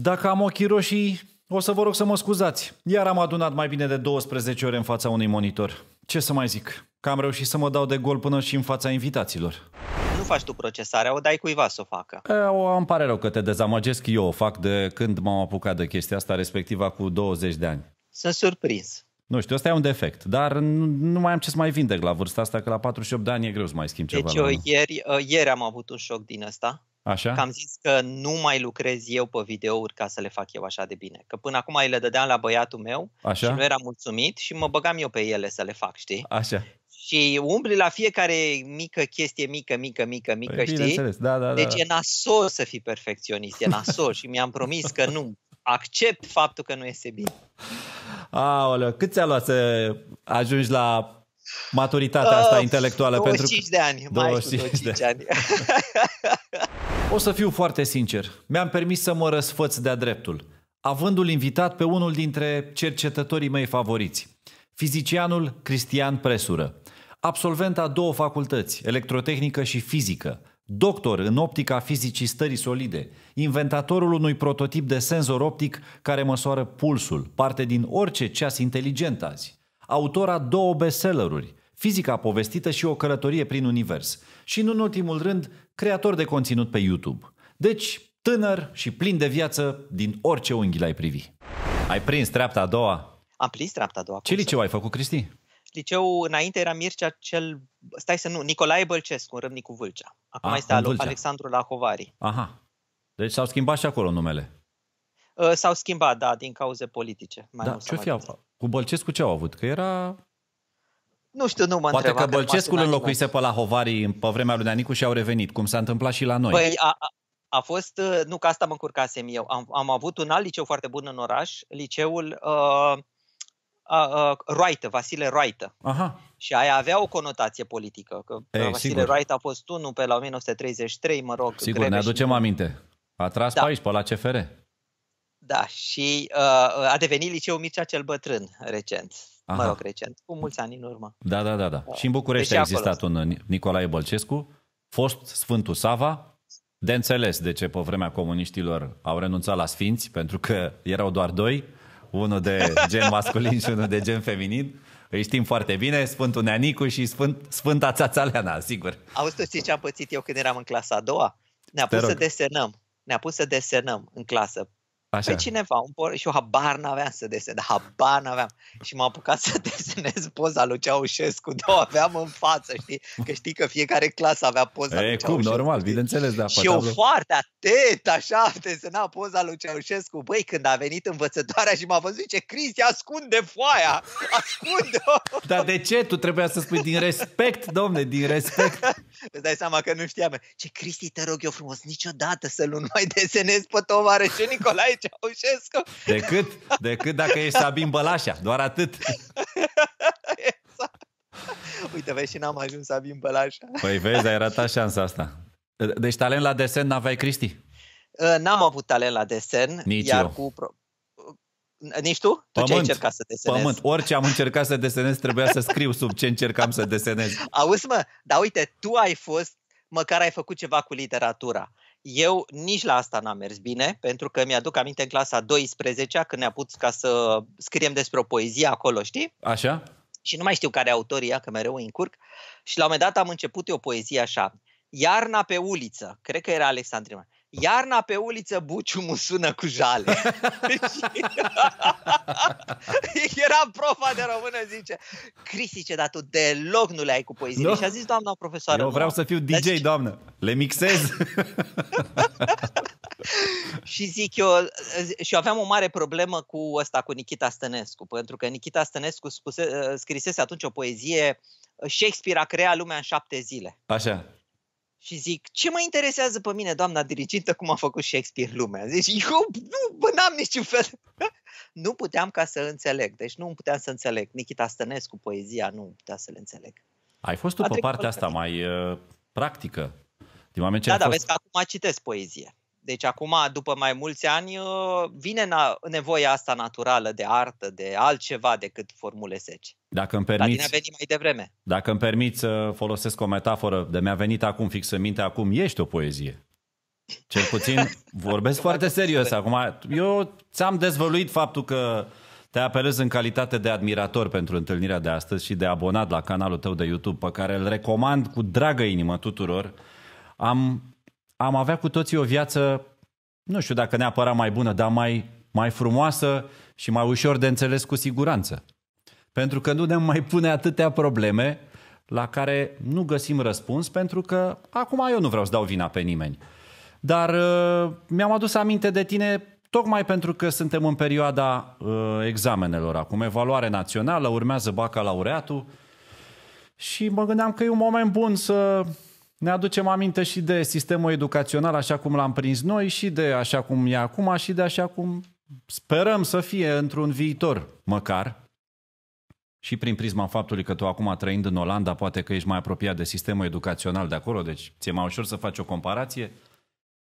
Dacă am ochii roșii, o să vă rog să mă scuzați. Iar am adunat mai bine de 12 ore în fața unui monitor. Ce să mai zic? Că am reușit să mă dau de gol până și în fața invitaților. Nu faci tu procesarea, o dai cuiva să o facă. E, o, îmi pare rău că te dezamăgesc, eu o fac de când m-am apucat de chestia asta, respectiva cu 20 de ani. Sunt surprins. Nu știu, ăsta e un defect, dar nu, nu mai am ce să mai vindec la vârsta asta, că la 48 de ani e greu să mai schimb ceva. Deci eu ieri, uh, ieri am avut un șoc din ăsta Așa? Că am zis că nu mai lucrez eu pe videouri ca să le fac eu așa de bine. Că până acum îi le dădeam la băiatul meu așa? și nu era mulțumit și mă băgam eu pe ele să le fac, știi? Așa. Și umbli la fiecare mică chestie, mică, mică, mică, mică, păi, știi? Da, da, da, deci da. e nasol să fii perfecționist, e nasol și mi-am promis că nu. Accept faptul că nu este bine. Aoleu, cât ți-a luat să ajungi la maturitatea asta uh, intelectuală? 25 pentru... de ani, 25 mai 25 de ani. O să fiu foarte sincer, mi-am permis să mă răsfăț de-a dreptul, avându-l invitat pe unul dintre cercetătorii mei favoriți, fizicianul Cristian Presură, absolvent a două facultăți, electrotehnică și fizică, doctor în optica fizicii stării solide, inventatorul unui prototip de senzor optic care măsoară pulsul, parte din orice ceas inteligent azi, autor a două bestselleruri, Fizica povestită și o călătorie prin univers, și, nu în ultimul rând, creator de conținut pe YouTube. Deci, tânăr și plin de viață din orice unghi l-ai privi. Ai prins treapta a doua? Am prins treapta a doua. Ce liceu să... ai făcut, Cristi? Liceul înainte era Mircea cel, stai să nu, Nicolae Bălcescu, în Râmnicu Vâlcea. Acum a, ah, este al, Alexandru Lahovari. Aha. Deci s-au schimbat și acolo numele. Uh, s-au schimbat, da, din cauze politice. Mai da, ce fi cu Bălcescu ce au avut? Că era nu știu, nu mă Poate că Bălcescul înlocuise pe la Hovari pe vremea lui Danicu și au revenit, cum s-a întâmplat și la noi. Păi, a, a, fost, uh, nu că asta mă încurcasem eu, am, am avut un alt liceu foarte bun în oraș, liceul uh, uh, Roaită, Vasile Roaită. Aha. Și aia avea o conotație politică, că Ei, eh, Vasile sigur. Roaită a fost unul pe la 1933, mă rog. Sigur, ne aducem și... aminte. A tras da. pe aici, pe la CFR. Da, și uh, a devenit liceul Mircea cel Bătrân recent. Aha. mă rog, recent, cu mulți ani în urmă. Da, da, da. da. da. Și în București deci a existat acolo. un Nicolae Bălcescu, fost Sfântul Sava, de înțeles de ce pe vremea comuniștilor au renunțat la sfinți, pentru că erau doar doi, unul de gen masculin și unul de gen feminin. Îi știm foarte bine, Sfântul Neanicu și Sfânt, Sfânta Țațaleana, sigur. Auzi, tu ce am pățit eu când eram în clasa a doua? Ne-a pus să desenăm. Ne-a pus să desenăm în clasă Așa. pe păi cineva, un por- și eu habar n-aveam să desenez, habar n-aveam. Și m-am apucat să desenez poza lui Ceaușescu, de aveam în față, știi? Că știi că fiecare clasă avea poza e, lui cum, normal, bineînțeles, da. Și eu foarte atent, așa, desena poza lui Ceaușescu. Băi, când a venit învățătoarea și m-a văzut, zice, Cristi, ascunde foaia, ascunde-o! Dar de ce? Tu trebuia să spui din respect, domne, din respect. Îți dai seama că nu știam. Ce, Cristi, te rog eu frumos, niciodată să nu mai desenez pe tovarășe Nicolae Ceaușescu. Decât, decât dacă ești Sabin Bălașa, doar atât. exact. Uite, vezi, și n-am ajuns Sabin Bălașa. Păi vezi, ai ratat șansa asta. Deci talent la desen n-aveai, Cristi? Uh, n-am avut talent la desen. Nici iar eu. Cu pro... Uh, nici tu? Pământ. ce ai încercat să desenezi? Pământ. Orice am încercat să desenez trebuia să scriu sub ce încercam să desenez. Auzi mă, dar uite, tu ai fost, măcar ai făcut ceva cu literatura. Eu nici la asta n-am mers bine, pentru că mi-aduc aminte în clasa 12 când ne-a pus ca să scriem despre o poezie acolo, știi? Așa. Și nu mai știu care autoria, că mereu o încurc. Și la un moment dat am început eu o poezie așa. Iarna pe uliță, cred că era Alexandrina. Iarna pe uliță Buciu mă sună cu jale. Era profa de română, zice, ce dar tu deloc nu le ai cu poezie. No. Și a zis doamna profesoară. Eu vreau să fiu DJ, zice, doamnă. Le mixez. și zic eu, și eu aveam o mare problemă cu ăsta, cu Nikita Stănescu, pentru că Nikita Stănescu spuse, scrisese atunci o poezie Shakespeare a creat lumea în șapte zile. Așa și zic, ce mă interesează pe mine, doamna dirigintă, cum a făcut Shakespeare lumea? Zici, eu nu, bă, n-am niciun fel. nu puteam ca să înțeleg, deci nu puteam să înțeleg. Nikita Stănescu, poezia, nu putea să le înțeleg. Ai fost tu pe partea asta mai uh, practică? Din moment ce da, da, fost... vezi că acum citesc poezie. Deci acum, după mai mulți ani, ă, vine nevoia asta naturală de artă, de altceva decât formule seci. Dacă îmi permiți, Dar a venit mai devreme. Dacă îmi permiți să folosesc o metaforă de mi-a venit acum fix în minte, acum ești o poezie. Cel puțin vorbesc foarte serios acum. Eu ți-am dezvăluit faptul că te apelez în calitate de admirator pentru întâlnirea de astăzi și de abonat la canalul tău de YouTube, pe care îl recomand cu dragă inimă tuturor. Am am avea cu toții o viață, nu știu dacă neapărat mai bună, dar mai, mai frumoasă și mai ușor de înțeles cu siguranță. Pentru că nu ne mai pune atâtea probleme la care nu găsim răspuns, pentru că acum eu nu vreau să dau vina pe nimeni. Dar uh, mi-am adus aminte de tine tocmai pentru că suntem în perioada uh, examenelor acum, evaluare națională, urmează bacalaureatul și mă gândeam că e un moment bun să ne aducem aminte și de sistemul educațional așa cum l-am prins noi și de așa cum e acum și de așa cum sperăm să fie într-un viitor, măcar. Și prin prisma faptului că tu acum trăind în Olanda, poate că ești mai apropiat de sistemul educațional de acolo, deci ți-e mai ușor să faci o comparație.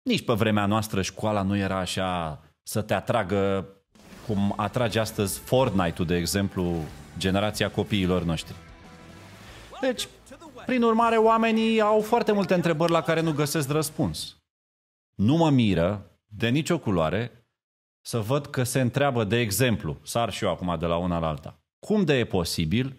Nici pe vremea noastră școala nu era așa să te atragă cum atrage astăzi Fortnite-ul, de exemplu, generația copiilor noștri. Deci, prin urmare, oamenii au foarte multe întrebări la care nu găsesc răspuns. Nu mă miră de nicio culoare să văd că se întreabă, de exemplu, sar și eu acum de la una la alta, cum de e posibil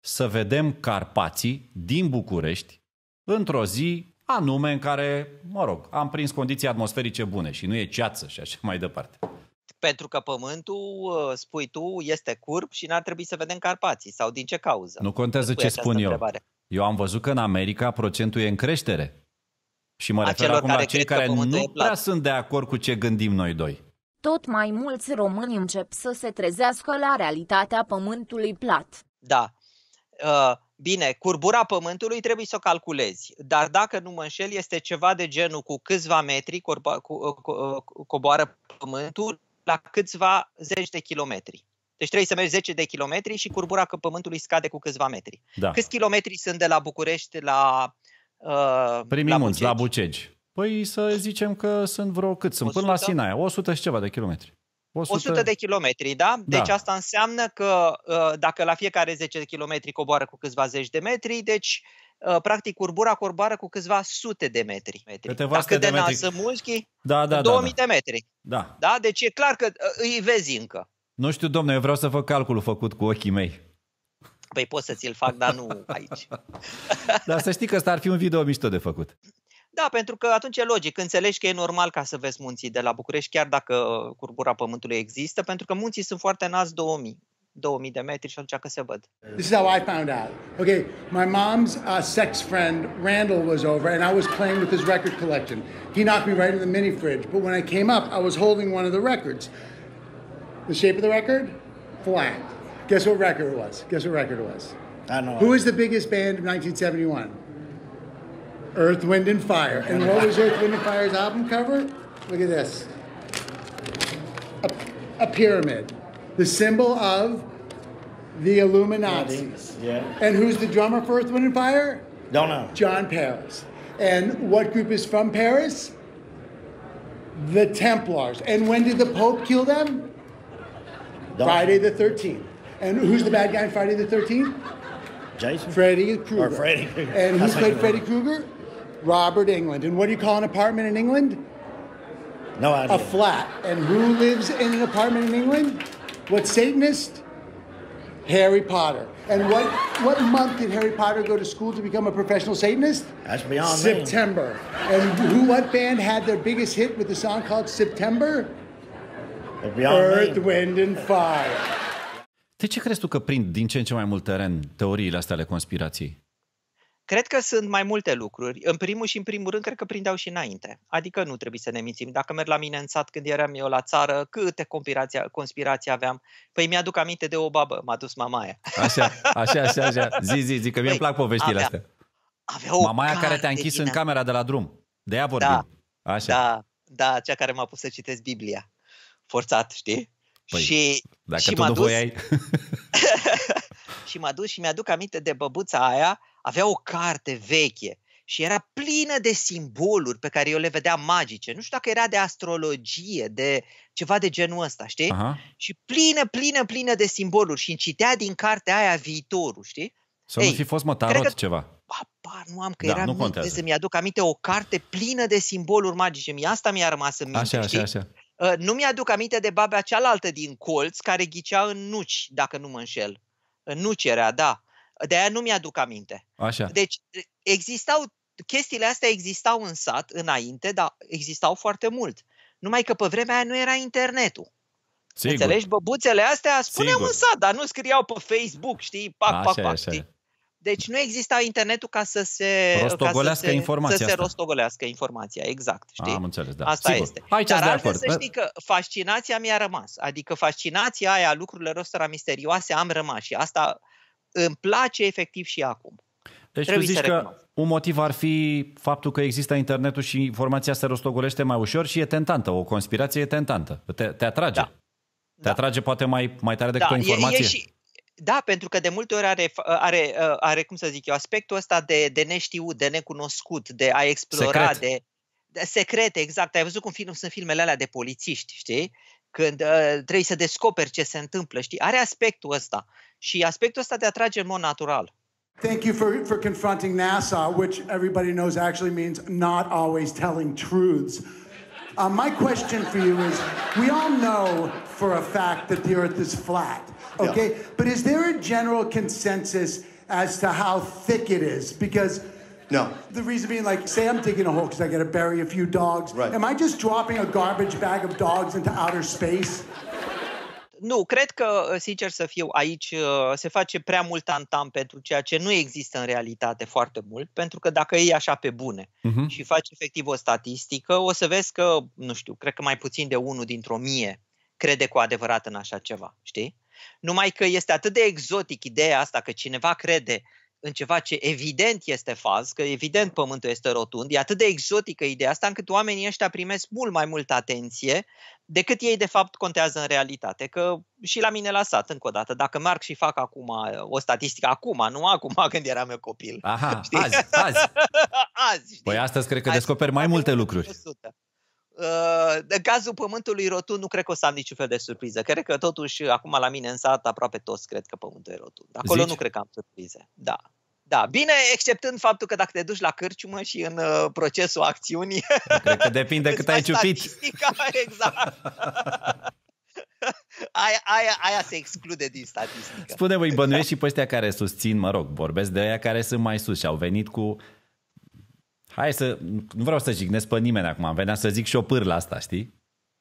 să vedem Carpații din București într-o zi anume în care, mă rog, am prins condiții atmosferice bune și nu e ceață și așa mai departe. Pentru că pământul, ă, spui tu, este curb și n-ar trebui să vedem Carpații. Sau din ce cauză? Nu contează ce spun eu. Întrebare. Eu am văzut că în America procentul e în creștere. Și mă refer acum la cei care nu prea sunt de acord cu ce gândim noi doi. Tot mai mulți români încep să se trezească la realitatea pământului plat. Da. Uh, bine, curbura pământului trebuie să o calculezi, dar dacă nu mă înșel, este ceva de genul cu câțiva metri uh, uh, coboară pământul la câțiva zeci de kilometri. Deci trebuie să mergi 10 de kilometri și curbura că pământului scade cu câțiva metri. Da. Câți kilometri sunt de la București la uh, Primii la munți, Bucegi? la Bucegi. Păi să zicem că sunt vreo cât sunt, 100? până la Sinaia, 100 și ceva de kilometri. 100, 100 de kilometri, da? da. Deci da. asta înseamnă că uh, dacă la fiecare 10 de kilometri coboară cu câțiva zeci de metri, deci uh, practic curbura corboară cu câțiva sute de metri. Câteva dacă de, de metri. Dacă da, da, 2000 da, da. de metri. Da. da. Deci e clar că uh, îi vezi încă. Nu știu, domnule, eu vreau să fac calculul făcut cu ochii mei. Păi pot să ți-l fac, dar nu aici. dar să știi că asta ar fi un video mișto de făcut. Da, pentru că atunci e logic. Înțelegi că e normal ca să vezi munții de la București, chiar dacă curbura pământului există, pentru că munții sunt foarte înalți 2000. 2000 de metri și atunci că se văd. This is how I found out. Okay, my mom's uh, sex friend Randall was over and I was playing with his record collection. He knocked me right in the mini fridge, but when I came up, I was holding one of the records. The shape of the record? Flat. Guess what record it was? Guess what record it was? I don't know. Who was the biggest band of 1971? Earth, Wind, and Fire. And what was Earth, Wind, and Fire's album cover? Look at this. A, a pyramid. The symbol of the Illuminati. Yeah. And who's the drummer for Earth, Wind, and Fire? Don't know. John Paris. And what group is from Paris? The Templars. And when did the Pope kill them? Friday the 13th. And who's the bad guy in Friday the 13th? Jason? Freddy Krueger. Or Freddy Krueger. And who played Freddy Krueger? Robert England. And what do you call an apartment in England? No idea. A flat. And who lives in an apartment in England? What Satanist? Harry Potter. And what what month did Harry Potter go to school to become a professional Satanist? That's beyond September. Me. And who what band had their biggest hit with the song called September? Earth, Wind and Fire. De ce crezi tu că prind din ce în ce mai mult teren teoriile astea ale conspirației? Cred că sunt mai multe lucruri. În primul și în primul rând, cred că prindeau și înainte. Adică nu trebuie să ne mințim. Dacă merg la mine în sat când eram eu la țară, câte conspirații, aveam? Păi mi-aduc aminte de o babă, m-a dus mamaia. Așa, așa, așa, așa. Zi, zi, zi, că mi-e păi, plac poveștile avea, astea. Avea o mamaia care te-a închis în camera de la drum. De ea da. vorbim. Da, așa. da, da, cea care m-a pus să citesc Biblia forțat, știi? Păi, și, dacă și tu m-a nu dus, voiai... și m-a dus și mi-aduc aminte de băbuța aia, avea o carte veche și era plină de simboluri pe care eu le vedeam magice. Nu știu dacă era de astrologie, de ceva de genul ăsta, știi? Aha. Și plină, plină, plină de simboluri și citea din cartea aia viitorul, știi? Să Ei, nu fi fost, mătarot că... ceva. Ba, nu am, că da, era nu mic, să mi-aduc aminte o carte plină de simboluri magice. Mie asta mi-a rămas în minte, Așa, știi? așa, așa. Ă, nu mi-aduc aminte de babea cealaltă din colț care ghicea în nuci, dacă nu mă înșel. În nuci era, da. De aia nu mi-aduc aminte. Așa. Deci existau, chestiile astea existau în sat înainte, dar existau foarte mult. Numai că pe vremea aia nu era internetul. Sigur. Înțelegi? Băbuțele astea spuneau Sigur. în sat, dar nu scriau pe Facebook, știi? Pac, așa, pac, pac, așa. știi? Deci nu exista internetul ca să se rostogolească ca să se, informația. Să asta. se rostogolească informația, exact. Știi? Am înțeles, da. Asta Sigur. este. Aici Dar de acord. să știi că fascinația mi-a rămas. Adică fascinația aia lucrurilor ăstora misterioase am rămas și asta îmi place efectiv și acum. Deci Trebuie tu zici că un motiv ar fi faptul că există internetul și informația se rostogolește mai ușor și e tentantă, o conspirație e tentantă, te, te atrage. Da. Te da. atrage poate mai, mai tare decât da. o informație. E, e, și, da, pentru că de multe ori are, are, uh, are cum să zic eu, aspectul ăsta de, de neștiut, de necunoscut, de a explora, Secret. de, de secrete, exact. Ai văzut cum film, sunt filmele alea de polițiști, știi? Când uh, trebuie să descoperi ce se întâmplă, știi? Are aspectul ăsta și aspectul ăsta te atrage în mod natural. Thank you for, for confronting NASA, which everybody knows actually means not always telling truths. Uh, my question for you is we all know for a fact that the earth is flat, okay? Yeah. But is there a general consensus as to how thick it is? Because no. The reason being, like, say I'm digging a hole because I got to bury a few dogs. Right. Am I just dropping a garbage bag of dogs into outer space? nu, cred că, uh, sincer să fiu, aici uh, se face prea mult tantam pentru ceea ce nu există în realitate foarte mult, pentru că dacă e așa pe bune uh-huh. și faci efectiv o statistică, o să vezi că, nu știu, cred că mai puțin de unul dintr-o mie crede cu adevărat în așa ceva, știi? Numai că este atât de exotic ideea asta că cineva crede în ceva ce evident este fals, că evident pământul este rotund, e atât de exotică ideea asta încât oamenii ăștia primesc mult mai multă atenție decât ei de fapt contează în realitate. Că și la mine la sat, încă o dată, dacă merg și fac acum o statistică, acum, nu acum când eram eu copil. Aha, știi? azi, azi. azi știi? Păi astăzi cred că azi, descoperi mai multe lucruri. 100. Ă, în cazul pământului rotund nu cred că o să am niciun fel de surpriză. Cred că totuși acum la mine în sat aproape toți cred că pământul e rotund. Acolo Zici? nu cred că am surprize. Da. Da, bine, exceptând faptul că dacă te duci la cârciumă și în uh, procesul acțiunii... Da, cred că depinde cât ai ciupit. Exact. aia, aia, aia se exclude din statistică. Spune-mi, bănuiești și pe ăștia care susțin, mă rog, vorbesc de aia care sunt mai sus și au venit cu hai să, nu vreau să jignesc pe nimeni acum, am venit să zic și o pârlă asta, știi?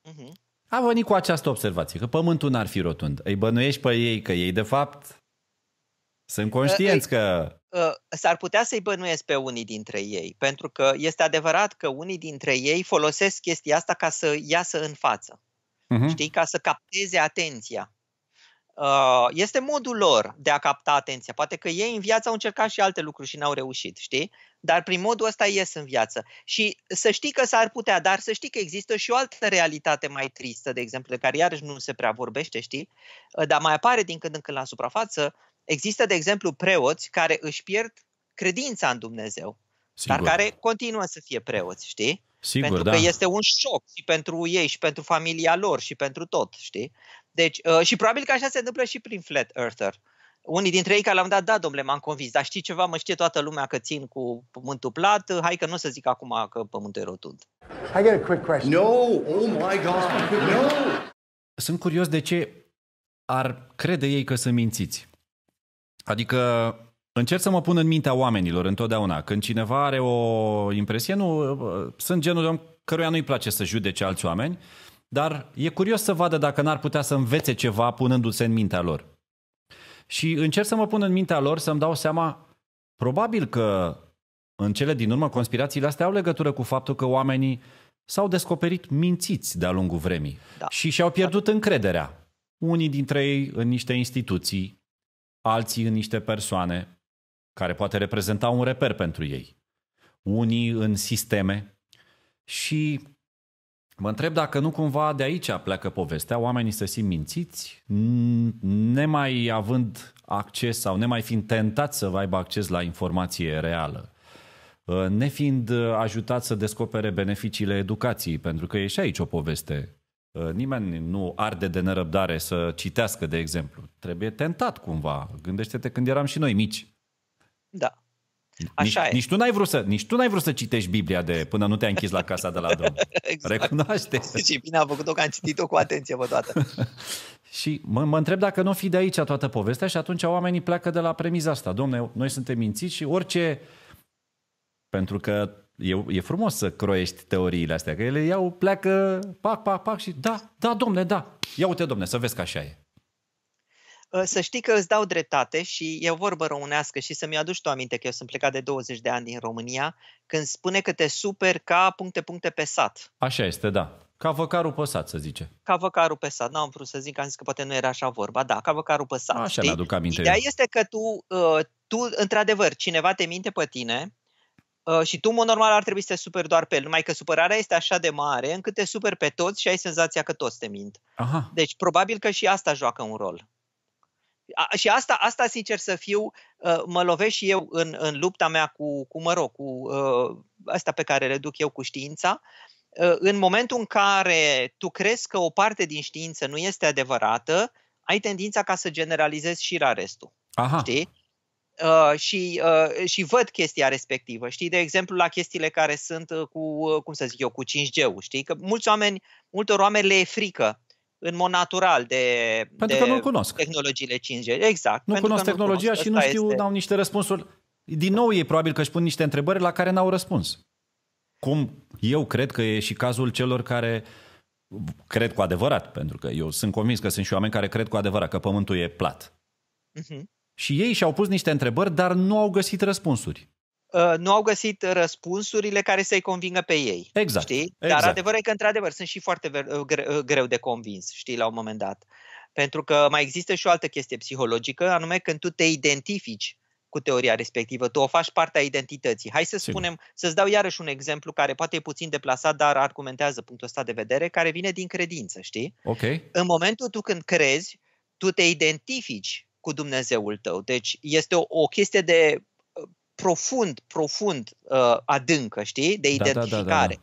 Uh-huh. A venit cu această observație, că pământul n-ar fi rotund. Îi bănuiești pe ei că ei, de fapt, sunt conștienți ă, că... Ă, s-ar putea să-i bănuiesc pe unii dintre ei, pentru că este adevărat că unii dintre ei folosesc chestia asta ca să iasă în față, uh-huh. știi, ca să capteze atenția. Ă, este modul lor de a capta atenția. Poate că ei în viață au încercat și alte lucruri și n-au reușit, știi? Dar prin modul ăsta ies în viață. Și să știi că s-ar putea, dar să știi că există și o altă realitate mai tristă, de exemplu, de care iarăși nu se prea vorbește, știi? Ă, dar mai apare din când în când la suprafață. Există, de exemplu, preoți care își pierd credința în Dumnezeu, Sigur. dar care continuă să fie preoți, știi? Sigur, pentru da. că da. este un șoc și pentru ei și pentru familia lor și pentru tot, știi? Deci, uh, și probabil că așa se întâmplă și prin Flat Earther. Uh, unii dintre ei care l-am dat, da, domnule, m-am convins, dar știi ceva, mă știe toată lumea că țin cu pământul plat, hai că nu o să zic acum că pământul e rotund. I get a quick question. No, oh my God, no! Sunt curios de ce ar crede ei că să mințiți. Adică Încerc să mă pun în mintea oamenilor întotdeauna. Când cineva are o impresie, nu, sunt genul de om căruia nu-i place să judece alți oameni, dar e curios să vadă dacă n-ar putea să învețe ceva punându-se în mintea lor. Și încerc să mă pun în mintea lor să-mi dau seama, probabil că în cele din urmă conspirațiile astea au legătură cu faptul că oamenii s-au descoperit mințiți de-a lungul vremii da. și și-au pierdut da. încrederea. Unii dintre ei în niște instituții, alții în niște persoane care poate reprezenta un reper pentru ei, unii în sisteme și Mă întreb dacă nu cumva de aici pleacă povestea, oamenii se simt mințiți, nemai având acces sau nemai fiind tentați să aibă acces la informație reală, uh, nefiind uh, ajutați să descopere beneficiile educației, pentru că e și aici o poveste. Uh, nimeni nu arde de nerăbdare să citească, de exemplu. Trebuie tentat cumva. Gândește-te când eram și noi mici. Da. Așa nici, e. nici tu n-ai vrut să, nici tu n-ai vrut să citești Biblia de până nu te-ai închis la casa de la Domnul. exact. Recunoaște. Și bine a făcut-o că am citit-o cu atenție pe toată. și mă, mă întreb dacă nu fi de aici toată povestea și atunci oamenii pleacă de la premiza asta. Domne, noi suntem mințiți și orice... Pentru că e, e frumos să croiești teoriile astea, că ele iau, pleacă, pac, pac, pac și da, da, domne, da. Ia uite, domne, să vezi că așa e. Ă, să știi că îți dau dreptate și e o vorbă românească și să-mi aduci tu aminte că eu sunt plecat de 20 de ani din România, când spune că te super ca puncte puncte pe sat. Așa este, da. Ca văcarul sat, să zice. Ca văcarul sat, N-am vrut să zic, am zis că poate nu era așa vorba. Da, ca văcarul sat. Așa mi-aduc aminte. Ideea eu. este că tu, ă, tu, într-adevăr, cineva te minte pe tine, ă, și tu, în normal, ar trebui să te superi doar pe el. Numai că supărarea este așa de mare încât te superi pe toți și ai senzația că toți te mint. Aha. Deci, probabil că și asta joacă un rol și asta, asta, sincer să fiu, ă, mă lovesc și eu în, în lupta mea cu, cu mă rog, cu ă, asta pe care le duc eu cu știința. Ă, în momentul în care tu crezi că o parte din știință nu este adevărată, ai tendința ca să generalizezi și la restul. Aha. Știi? Uh, și, uh, și văd chestia respectivă. Știi, de exemplu, la chestiile care sunt cu, cum să zic eu, cu 5G-ul, știi? Că mulți oameni, multor oameni le e frică în mod natural de, pentru de că nu cunosc. tehnologiile 5G. Exact. Nu cunosc tehnologia nu cunosc. și Asta nu știu, este... dau niște răspunsuri. Din nou, ei probabil că își pun niște întrebări la care n-au răspuns. Cum eu cred că e și cazul celor care cred cu adevărat, pentru că eu sunt convins că sunt și oameni care cred cu adevărat că pământul e plat. Uh-huh. Și ei și-au pus niște întrebări, dar nu au găsit răspunsuri. Uh, nu au găsit răspunsurile care să-i convingă pe ei. Exact. Știi? Dar exact. adevărul e că, într-adevăr, sunt și foarte uh, uh, greu de convins, știi, la un moment dat. Pentru că mai există și o altă chestie psihologică, anume când tu te identifici cu teoria respectivă, tu o faci partea identității. Hai să spunem, să-ți dau iarăși un exemplu care poate e puțin deplasat, dar argumentează punctul ăsta de vedere, care vine din credință, știi? Ok. În momentul tu când crezi, tu te identifici cu Dumnezeul tău. Deci este o, o chestie de profund, profund uh, adâncă, știi, de identificare. Da, da, da, da. da.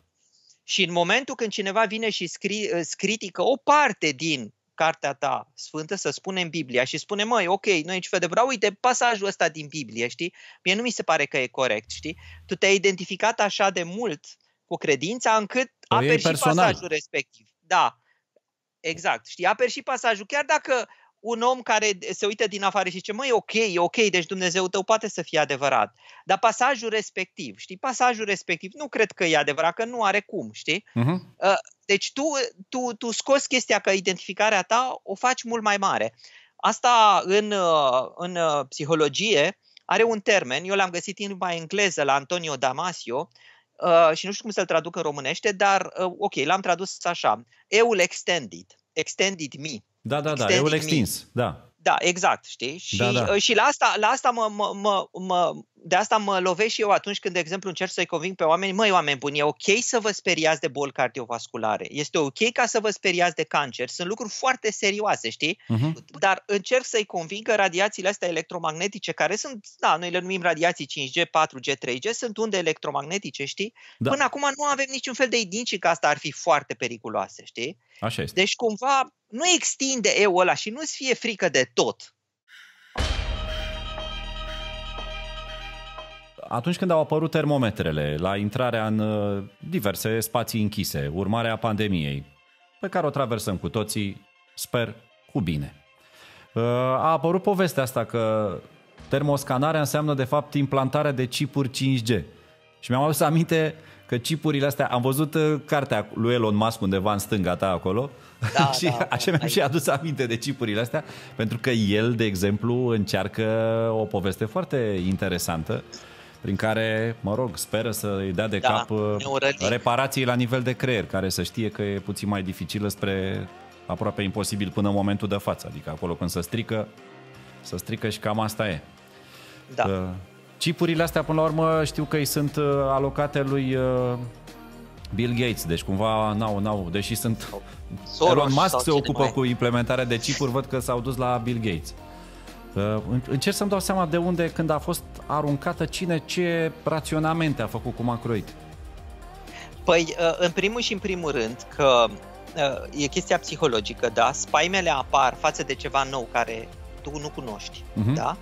Și în momentul când cineva vine și uh, critică o parte din cartea ta sfântă, să spunem Biblia și spune, măi, ok, noi ce de vreau, uite, pasajul ăsta din Biblie, știi? Mie nu mi se pare că e corect, știi? Tu te-ai identificat așa de mult cu credința încât o păi aperi și pasajul respectiv. Da, exact, știi, aperi și pasajul, chiar dacă un om care se uită din afară și zice, măi, ok, e ok, deci Dumnezeu tău poate să fie adevărat. Dar pasajul respectiv, știi, pasajul respectiv nu cred că e adevărat, că nu are cum, știi? Uh-huh. Deci tu, tu, tu scoți chestia că identificarea ta o faci mult mai mare. Asta în, uh, în uh, psihologie are un termen, eu l-am găsit în limba engleză la Antonio Damasio, Uh, și nu știu cum să-l traduc în românește, dar uh, ok, l-am tradus așa, eul extended extended me. Da, da, da, eu l extins, da. Da, exact, știi? Și, da, da. Uh, și la asta, la asta mă, mă, mă, mă de asta mă lovesc și eu atunci când, de exemplu, încerc să-i conving pe oameni, măi, oameni buni, e ok să vă speriați de boli cardiovasculare, este ok ca să vă speriați de cancer, sunt lucruri foarte serioase, știi? Uh-huh. Dar încerc să-i conving că radiațiile astea electromagnetice, care sunt, da, noi le numim radiații 5G, 4G, 3G, sunt unde electromagnetice, știi? Da. Până acum nu avem niciun fel de indicii că asta ar fi foarte periculoase, știi? Așa este. Deci, cumva, nu extinde eu ăla și nu-ți fie frică de tot, Atunci când au apărut termometrele la intrarea în uh, diverse spații închise, urmarea pandemiei, pe care o traversăm cu toții, sper, cu bine. Uh, a apărut povestea asta că termoscanarea înseamnă de fapt implantarea de chipuri 5G. Și mi-am adus aminte că chipurile astea, am văzut uh, cartea lui Elon Musk undeva în stânga ta acolo da, și da, așa mi-am și adus aminte de chipurile astea, pentru că el, de exemplu, încearcă o poveste foarte interesantă prin care, mă rog, speră să îi dea de da, cap uh, reparații la nivel de creier, care să știe că e puțin mai dificilă spre aproape imposibil până în momentul de față. Adică acolo când se strică, să strică și cam asta e. Da. Uh, Cipurile astea, până la urmă, știu că îi sunt uh, alocate lui Bill Gates, deci cumva n-au, n-au deși sunt... Soros Elon Musk se ocupă mai. cu implementarea de chipuri, văd că s-au dus la Bill Gates. Uh, încerc să-mi dau seama de unde, când a fost aruncată, cine ce raționamente a făcut cu Macroid. Păi, uh, în primul și în primul rând că uh, e chestia psihologică, da? Spaimele apar față de ceva nou care tu nu cunoști, uh-huh. da?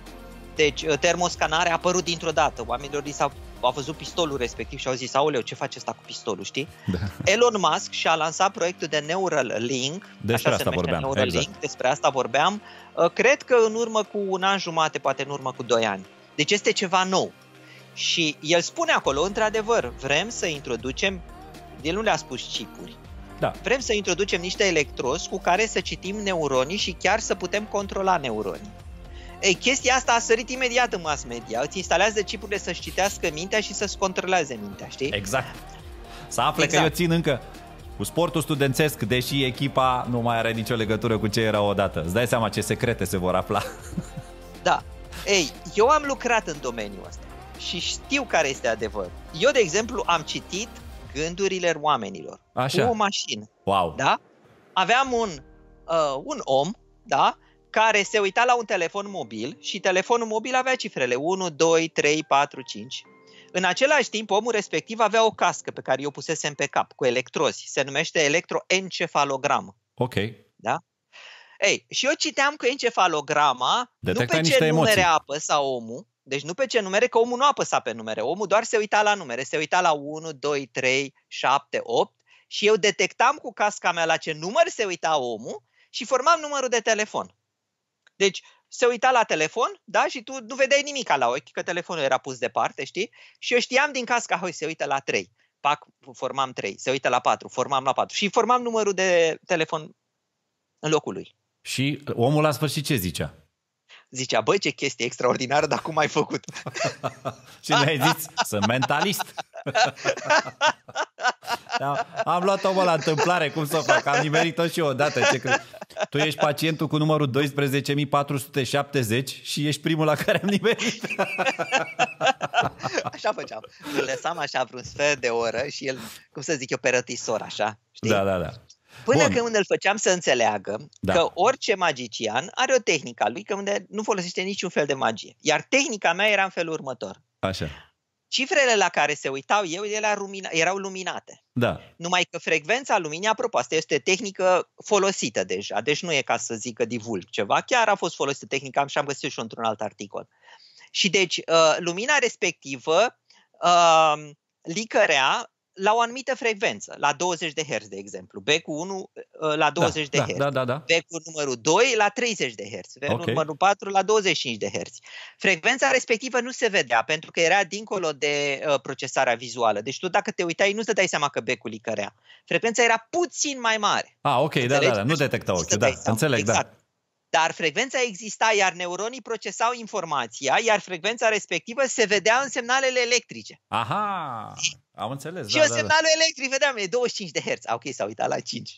Deci termoscanarea a apărut dintr-o dată, oamenilor li s au a văzut pistolul respectiv și au zis, aoleu, ce face asta cu pistolul, știi? Da. Elon Musk și-a lansat proiectul de Neuralink, despre așa asta se vorbeam. Neural exact. despre asta vorbeam, uh, cred că în urmă cu un an jumate, poate în urmă cu doi ani. Deci este ceva nou. Și el spune acolo, într-adevăr, vrem să introducem, el nu le-a spus chipuri, da. Vrem să introducem niște electrozi cu care să citim neuronii și chiar să putem controla neuronii. Ei, chestia asta a sărit imediat în mass media. Îți instalează chipurile să-și citească mintea și să-ți controleze mintea, știi? Exact. Să afle exact. că eu țin încă cu sportul studențesc, deși echipa nu mai are nicio legătură cu ce era odată. Îți dai seama ce secrete se vor afla. Da. Ei, eu am lucrat în domeniul ăsta și știu care este adevărul. Eu, de exemplu, am citit gândurile oamenilor Așa. cu o mașină. Wow. Da? Aveam un, uh, un om, da? care se uita la un telefon mobil și telefonul mobil avea cifrele 1, 2, 3, 4, 5. În același timp, omul respectiv avea o cască pe care eu pusesem pe cap, cu electrozi. Se numește electroencefalogram. Ok. Da? Ei, și eu citeam că encefalograma Detecta nu pe ce numere apăsa omul, deci nu pe ce numere, că omul nu apăsa pe numere. Omul doar se uita la numere. Se uita la 1, 2, 3, 7, 8 și eu detectam cu casca mea la ce număr se uita omul și formam numărul de telefon. Deci se uita la telefon, da, și tu nu vedeai nimic la ochi, că telefonul era pus departe, știi? Și eu știam din casca, hoi, se uită la trei, Pac, formam trei, se uită la patru, formam la patru, Și formam numărul de telefon în locul lui. Și omul la sfârșit ce zicea? zicea, băi, ce chestie extraordinară, dar cum ai făcut? și le-ai zis, sunt mentalist. da, am luat-o mă la întâmplare, cum să o fac, am nimerit-o și eu odată. Ce cred. Tu ești pacientul cu numărul 12.470 și ești primul la care am nimerit. așa făceam. Îl lăsam așa vreun sfert de oră și el, cum să zic eu, pe rătisor, așa. Știi? Da, da, da. Până Bun. când îl făceam să înțeleagă da. că orice magician are o tehnică a lui că unde nu folosește niciun fel de magie. Iar tehnica mea era în felul următor. Așa. Cifrele la care se uitau eu ele erau luminate. Da. Numai că frecvența luminii, apropo, asta este tehnică folosită deja, deci nu e ca să zic că divulg ceva, chiar a fost folosită tehnica am și am găsit-o și într-un alt articol. Și deci, uh, lumina respectivă uh, licărea la o anumită frecvență, la 20 de Hz, de exemplu. becul 1 ă, la 20 da, de da, Hz. Da, da, da. becul numărul 2 la 30 de Hz. becul okay. numărul 4 la 25 de Hz. Frecvența respectivă nu se vedea pentru că era dincolo de uh, procesarea vizuală. Deci tu dacă te uitai, nu te dai seama că becul îi cărea. Frecvența era puțin mai mare. Ah, ok, da, da, da, nu detecta ochiul, da, înțeleg, da. exact. da dar frecvența exista, iar neuronii procesau informația, iar frecvența respectivă se vedea în semnalele electrice. Aha, am înțeles. Și da, eu da, da, semnalul da. electric vedeam, e 25 de Hz. Ah, ok, s-a uitat la 5.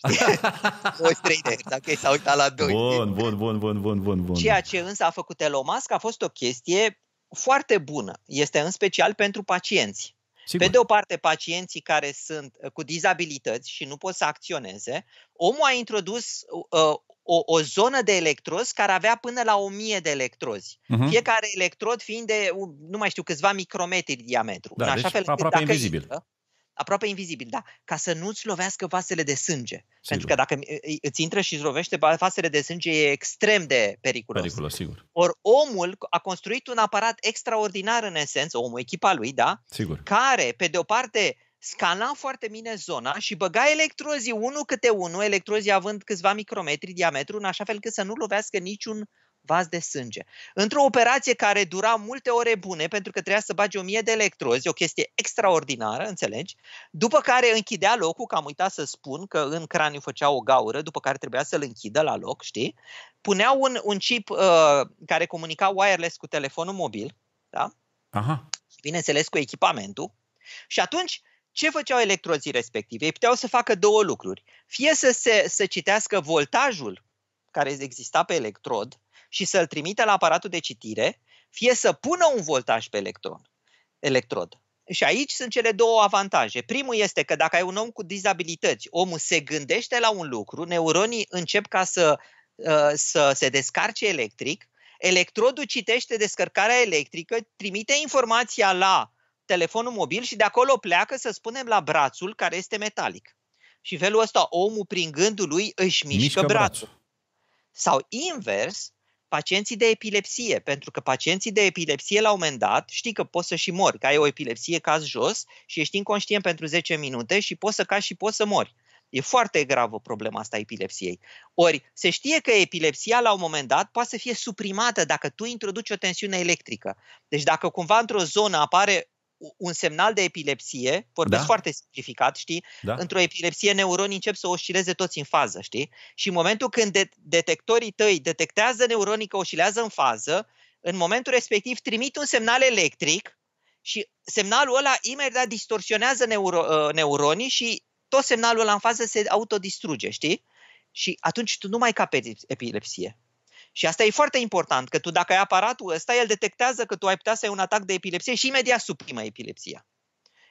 23 de Hz. Ok, s-a uitat la 2. Bun, bun, bun, bun, bun, bun, bun. Ceea ce însă a făcut Elon Musk a fost o chestie foarte bună. Este în special pentru pacienți. Sigur. Pe de o parte, pacienții care sunt cu dizabilități și nu pot să acționeze, omul a introdus uh, o, o zonă de electrozi care avea până la 1000 de electrozi. Uh-huh. Fiecare electrod fiind de, nu mai știu, câțiva micrometri diametru. Da, în așa deci fel aproape invizibil. Intră, aproape invizibil, da, ca să nu-ți lovească vasele de sânge. Sigur. Pentru că dacă îți intră și îți lovește vasele de sânge, e extrem de periculos. Periculos, sigur. Or omul a construit un aparat extraordinar în esență, omul, echipa lui, da? Sigur. Care, pe de o parte, scana foarte bine zona și băga electrozii unul câte unul, electrozii având câțiva micrometri diametru, în așa fel că să nu lovească niciun vas de sânge. Într-o operație care dura multe ore bune, pentru că trebuia să o mie de electrozi, o chestie extraordinară, înțelegi? După care închidea locul, că am uitat să spun că în craniu făcea o gaură, după care trebuia să-l închidă la loc, știi? Punea un, un chip uh, care comunica wireless cu telefonul mobil, da? Aha. Bineînțeles cu echipamentul. Și atunci ce făceau electrozii respectiv? Ei puteau să facă două lucruri. Fie să, se, să citească voltajul care exista pe electrod și să-l trimite la aparatul de citire, fie să pună un voltaj pe electron, electrod. Și aici sunt cele două avantaje. Primul este că dacă ai un om cu dizabilități, omul se gândește la un lucru, neuronii încep ca să, uh, să se descarce electric, electrodul citește descărcarea electrică, trimite informația la telefonul mobil și de acolo pleacă, să spunem, la brațul care este metalic. Și felul ăsta, omul prin gândul lui își mișcă, mișcă brațul. brațul. Sau invers, pacienții de epilepsie, pentru că pacienții de epilepsie la un moment dat, știi că poți să și mori, că ai o epilepsie, caz jos și ești inconștient pentru 10 minute și poți să cazi și poți să mori. E foarte gravă problema asta a epilepsiei. Ori se știe că epilepsia la un moment dat poate să fie suprimată dacă tu introduci o tensiune electrică. Deci dacă cumva într-o zonă apare un semnal de epilepsie, vorbesc da? foarte simplificat, știi? Da? Într-o epilepsie neuronii încep să oscileze toți în fază, știi? Și în momentul când de- detectorii tăi detectează neuronii că oscilează în fază, în momentul respectiv trimit un semnal electric și semnalul ăla imediat distorsionează neuro- ă, neuronii și tot semnalul ăla în fază se autodistruge, știi? Și atunci tu nu mai capezi epilepsie. Și asta e foarte important, că tu dacă ai aparatul ăsta, el detectează că tu ai putea să ai un atac de epilepsie și imediat suprimă epilepsia.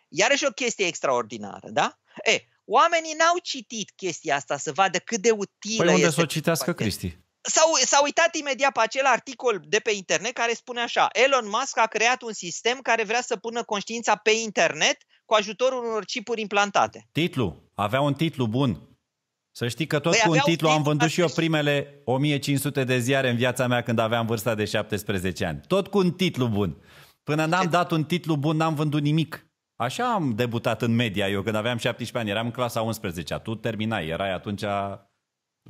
Iarăși o chestie extraordinară, da? E, oamenii n-au citit chestia asta să vadă cât de utilă păi unde să o citească Cristi? s au s-a uitat imediat pe acel articol de pe internet care spune așa Elon Musk a creat un sistem care vrea să pună conștiința pe internet cu ajutorul unor chipuri implantate. Titlu. Avea un titlu bun. Să știi că tot păi cu un titlu am vândut și eu primele 1500 de ziare în viața mea când aveam vârsta de 17 ani. Tot cu un titlu bun. Până n-am dat un titlu bun, n-am vândut nimic. Așa am debutat în media eu când aveam 17 ani, eram în clasa 11 tu terminai, erai atunci,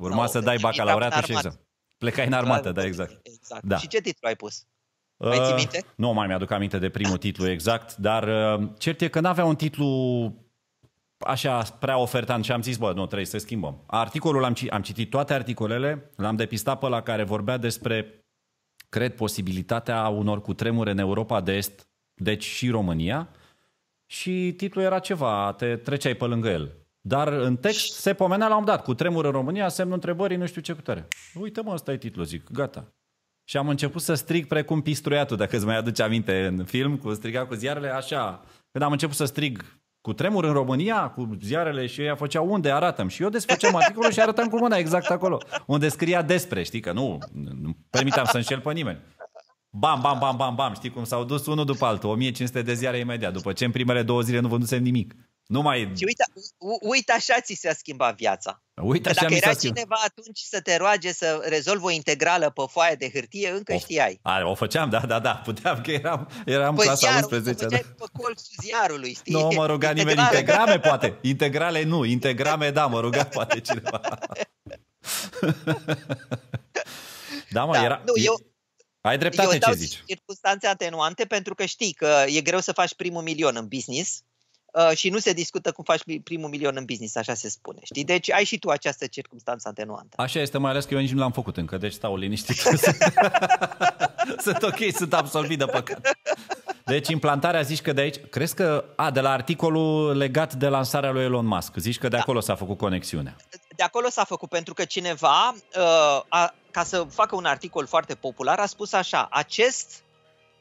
urma no, să deci dai bacalaureatul și exact. Plecai în armată, da, exact. Da, exact. Da. Și ce titlu ai pus? Uh, mai minte? nu mai mi-aduc aminte de primul titlu exact, dar uh, cert e că n-avea un titlu așa prea ofertan și am zis, bă, nu, trebuie să schimbăm. Articolul, am, am citit toate articolele, l-am depistat pe la care vorbea despre, cred, posibilitatea unor cutremure în Europa de Est, deci și România, și titlul era ceva, te treceai pe lângă el. Dar în text se pomenea la un dat, cu tremur în România, semnul întrebării, nu știu ce cutare. Uite mă, ăsta e titlul, zic, gata. Și am început să strig precum pistruiatul, dacă îți mai aduce aminte în film, cu striga cu ziarele, așa. Când am început să strig cu tremur în România, cu ziarele și ea făcea unde arătăm. Și eu desfăceam articolul și arătam cu mâna exact acolo, unde scria despre, știi, că nu, nu permiteam să înșel pe nimeni. Bam, bam, bam, bam, bam, știi cum s-au dus unul după altul, 1500 de ziare imediat, după ce în primele două zile nu vândusem nimic. Nu mai... Și uite, uite așa ți se schimba viața. Uite așa Dacă era schimb... cineva atunci să te roage să rezolvi o integrală pe foaie de hârtie, încă o, știai. A, o făceam, da, da, da, puteam că eram, eram păi clasa 11. Da. pe colțul ziarului, știi? Nu mă ruga integrale. nimeni, integrame poate, integrale nu, integrame da, mă ruga poate cineva. da, mă, da, era... Nu, eu, ai dreptate eu ce zici. circunstanțe atenuante pentru că știi că e greu să faci primul milion în business, Uh, și nu se discută cum faci primul milion în business, așa se spune. Știi? Deci ai și tu această circunstanță atenuantă. Așa este, mai ales că eu nici nu l-am făcut încă, deci stau liniștit. sunt ok, sunt absolvit de păcat. Deci implantarea zici că de aici, crezi că, a, de la articolul legat de lansarea lui Elon Musk, zici că de da. acolo s-a făcut conexiunea. De acolo s-a făcut pentru că cineva, uh, a, ca să facă un articol foarte popular, a spus așa, acest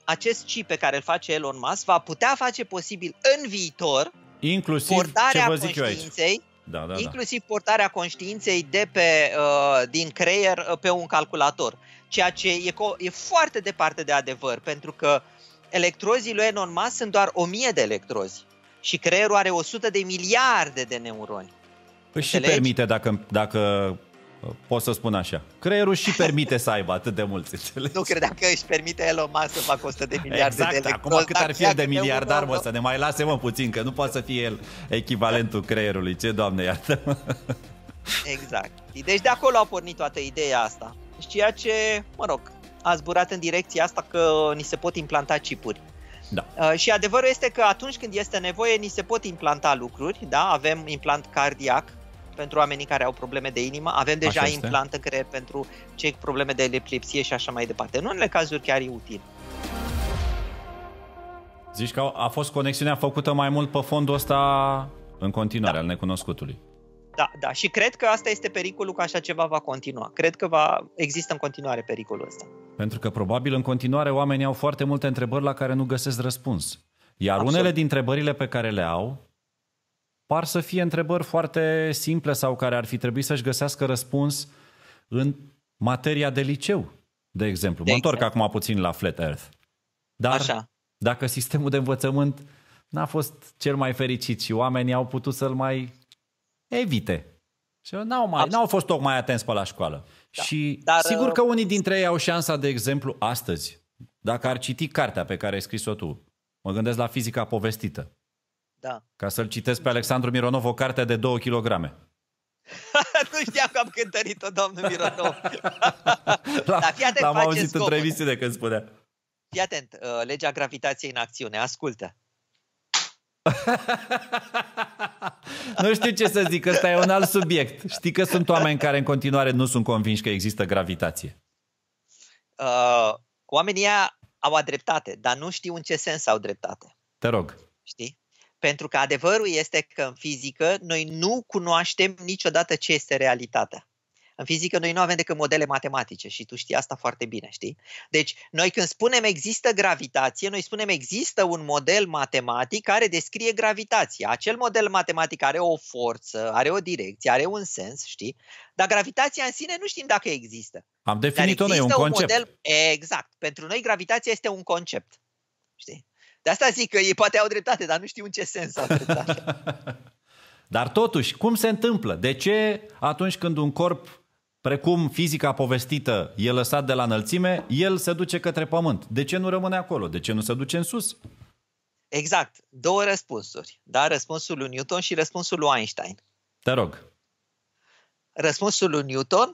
acest chip pe care îl face Elon Musk va putea face posibil în viitor inclusiv portarea ce vă zic conștiinței, eu aici. Da, da, da, inclusiv da. portarea conștiinței de pe, uh, din creier uh, pe un calculator, ceea ce e, co- e foarte departe de adevăr, pentru că electrozii lui Elon Musk sunt doar 1000 de electrozi și creierul are 100 de miliarde de neuroni. Păi și permite, dacă, dacă pot să spun așa. Creierul și permite să aibă atât de mulți, înțelegi? Nu credeam că își permite Elon Musk să facă 100 de miliarde exact, de Exact. acum cât ar fi de miliardar, mă, să ne mai lase, mă, puțin, că nu poate să fie el echivalentul creierului. Ce, doamne, iartă Exact. Deci de acolo a pornit toată ideea asta. Și ceea ce, mă rog, a zburat în direcția asta că ni se pot implanta chipuri. Da. Uh, și adevărul este că atunci când este nevoie, ni se pot implanta lucruri, da? Avem implant cardiac, pentru oamenii care au probleme de inimă, avem deja așa este. implant în creier pentru cei cu probleme de epilepsie și așa mai departe. În unele cazuri chiar e util. Zici că a fost conexiunea făcută mai mult pe fondul ăsta în continuare da. al necunoscutului. Da, da, și cred că asta este pericolul că așa ceva va continua. Cred că va există în continuare pericolul ăsta. Pentru că probabil în continuare oamenii au foarte multe întrebări la care nu găsesc răspuns. Iar Absolut. unele dintre întrebările pe care le au par să fie întrebări foarte simple sau care ar fi trebuit să-și găsească răspuns în materia de liceu, de exemplu. De mă întorc exact. acum puțin la Flat Earth. Dar Așa. dacă sistemul de învățământ n-a fost cel mai fericit și oamenii au putut să-l mai evite. Și n-au, mai, n-au fost tocmai atenți pe la școală. Da. Și Dar, sigur uh, că unii dintre ei au șansa, de exemplu, astăzi, dacă ar citi cartea pe care ai scris-o tu, mă gândesc la fizica povestită, da. Ca să-l citesc pe Alexandru Mironov, o carte de 2 kg. nu știam că am cântărit-o, domnul Mironov. la, Dar fii atent, l-am auzit în într de când spunea. Fii atent, uh, legea gravitației în acțiune, ascultă. nu știu ce să zic, ăsta e un alt subiect. Știi că sunt oameni care în continuare nu sunt convinși că există gravitație. Uh, oamenii au dreptate, dar nu știu în ce sens au dreptate. Te rog. Știi? Pentru că adevărul este că în fizică noi nu cunoaștem niciodată ce este realitatea. În fizică noi nu avem decât modele matematice și tu știi asta foarte bine, știi? Deci noi când spunem există gravitație, noi spunem există un model matematic care descrie gravitația. Acel model matematic are o forță, are o direcție, are un sens, știi? Dar gravitația în sine nu știm dacă există. Am definit-o noi, un concept. Un model, exact. Pentru noi gravitația este un concept. Știi? De asta zic că ei poate au dreptate, dar nu știu în ce sens au dreptate. dar totuși, cum se întâmplă? De ce atunci când un corp precum fizica povestită e lăsat de la înălțime, el se duce către pământ. De ce nu rămâne acolo? De ce nu se duce în sus? Exact. Două răspunsuri. Da? Răspunsul lui Newton și răspunsul lui Einstein. Te rog. Răspunsul lui Newton,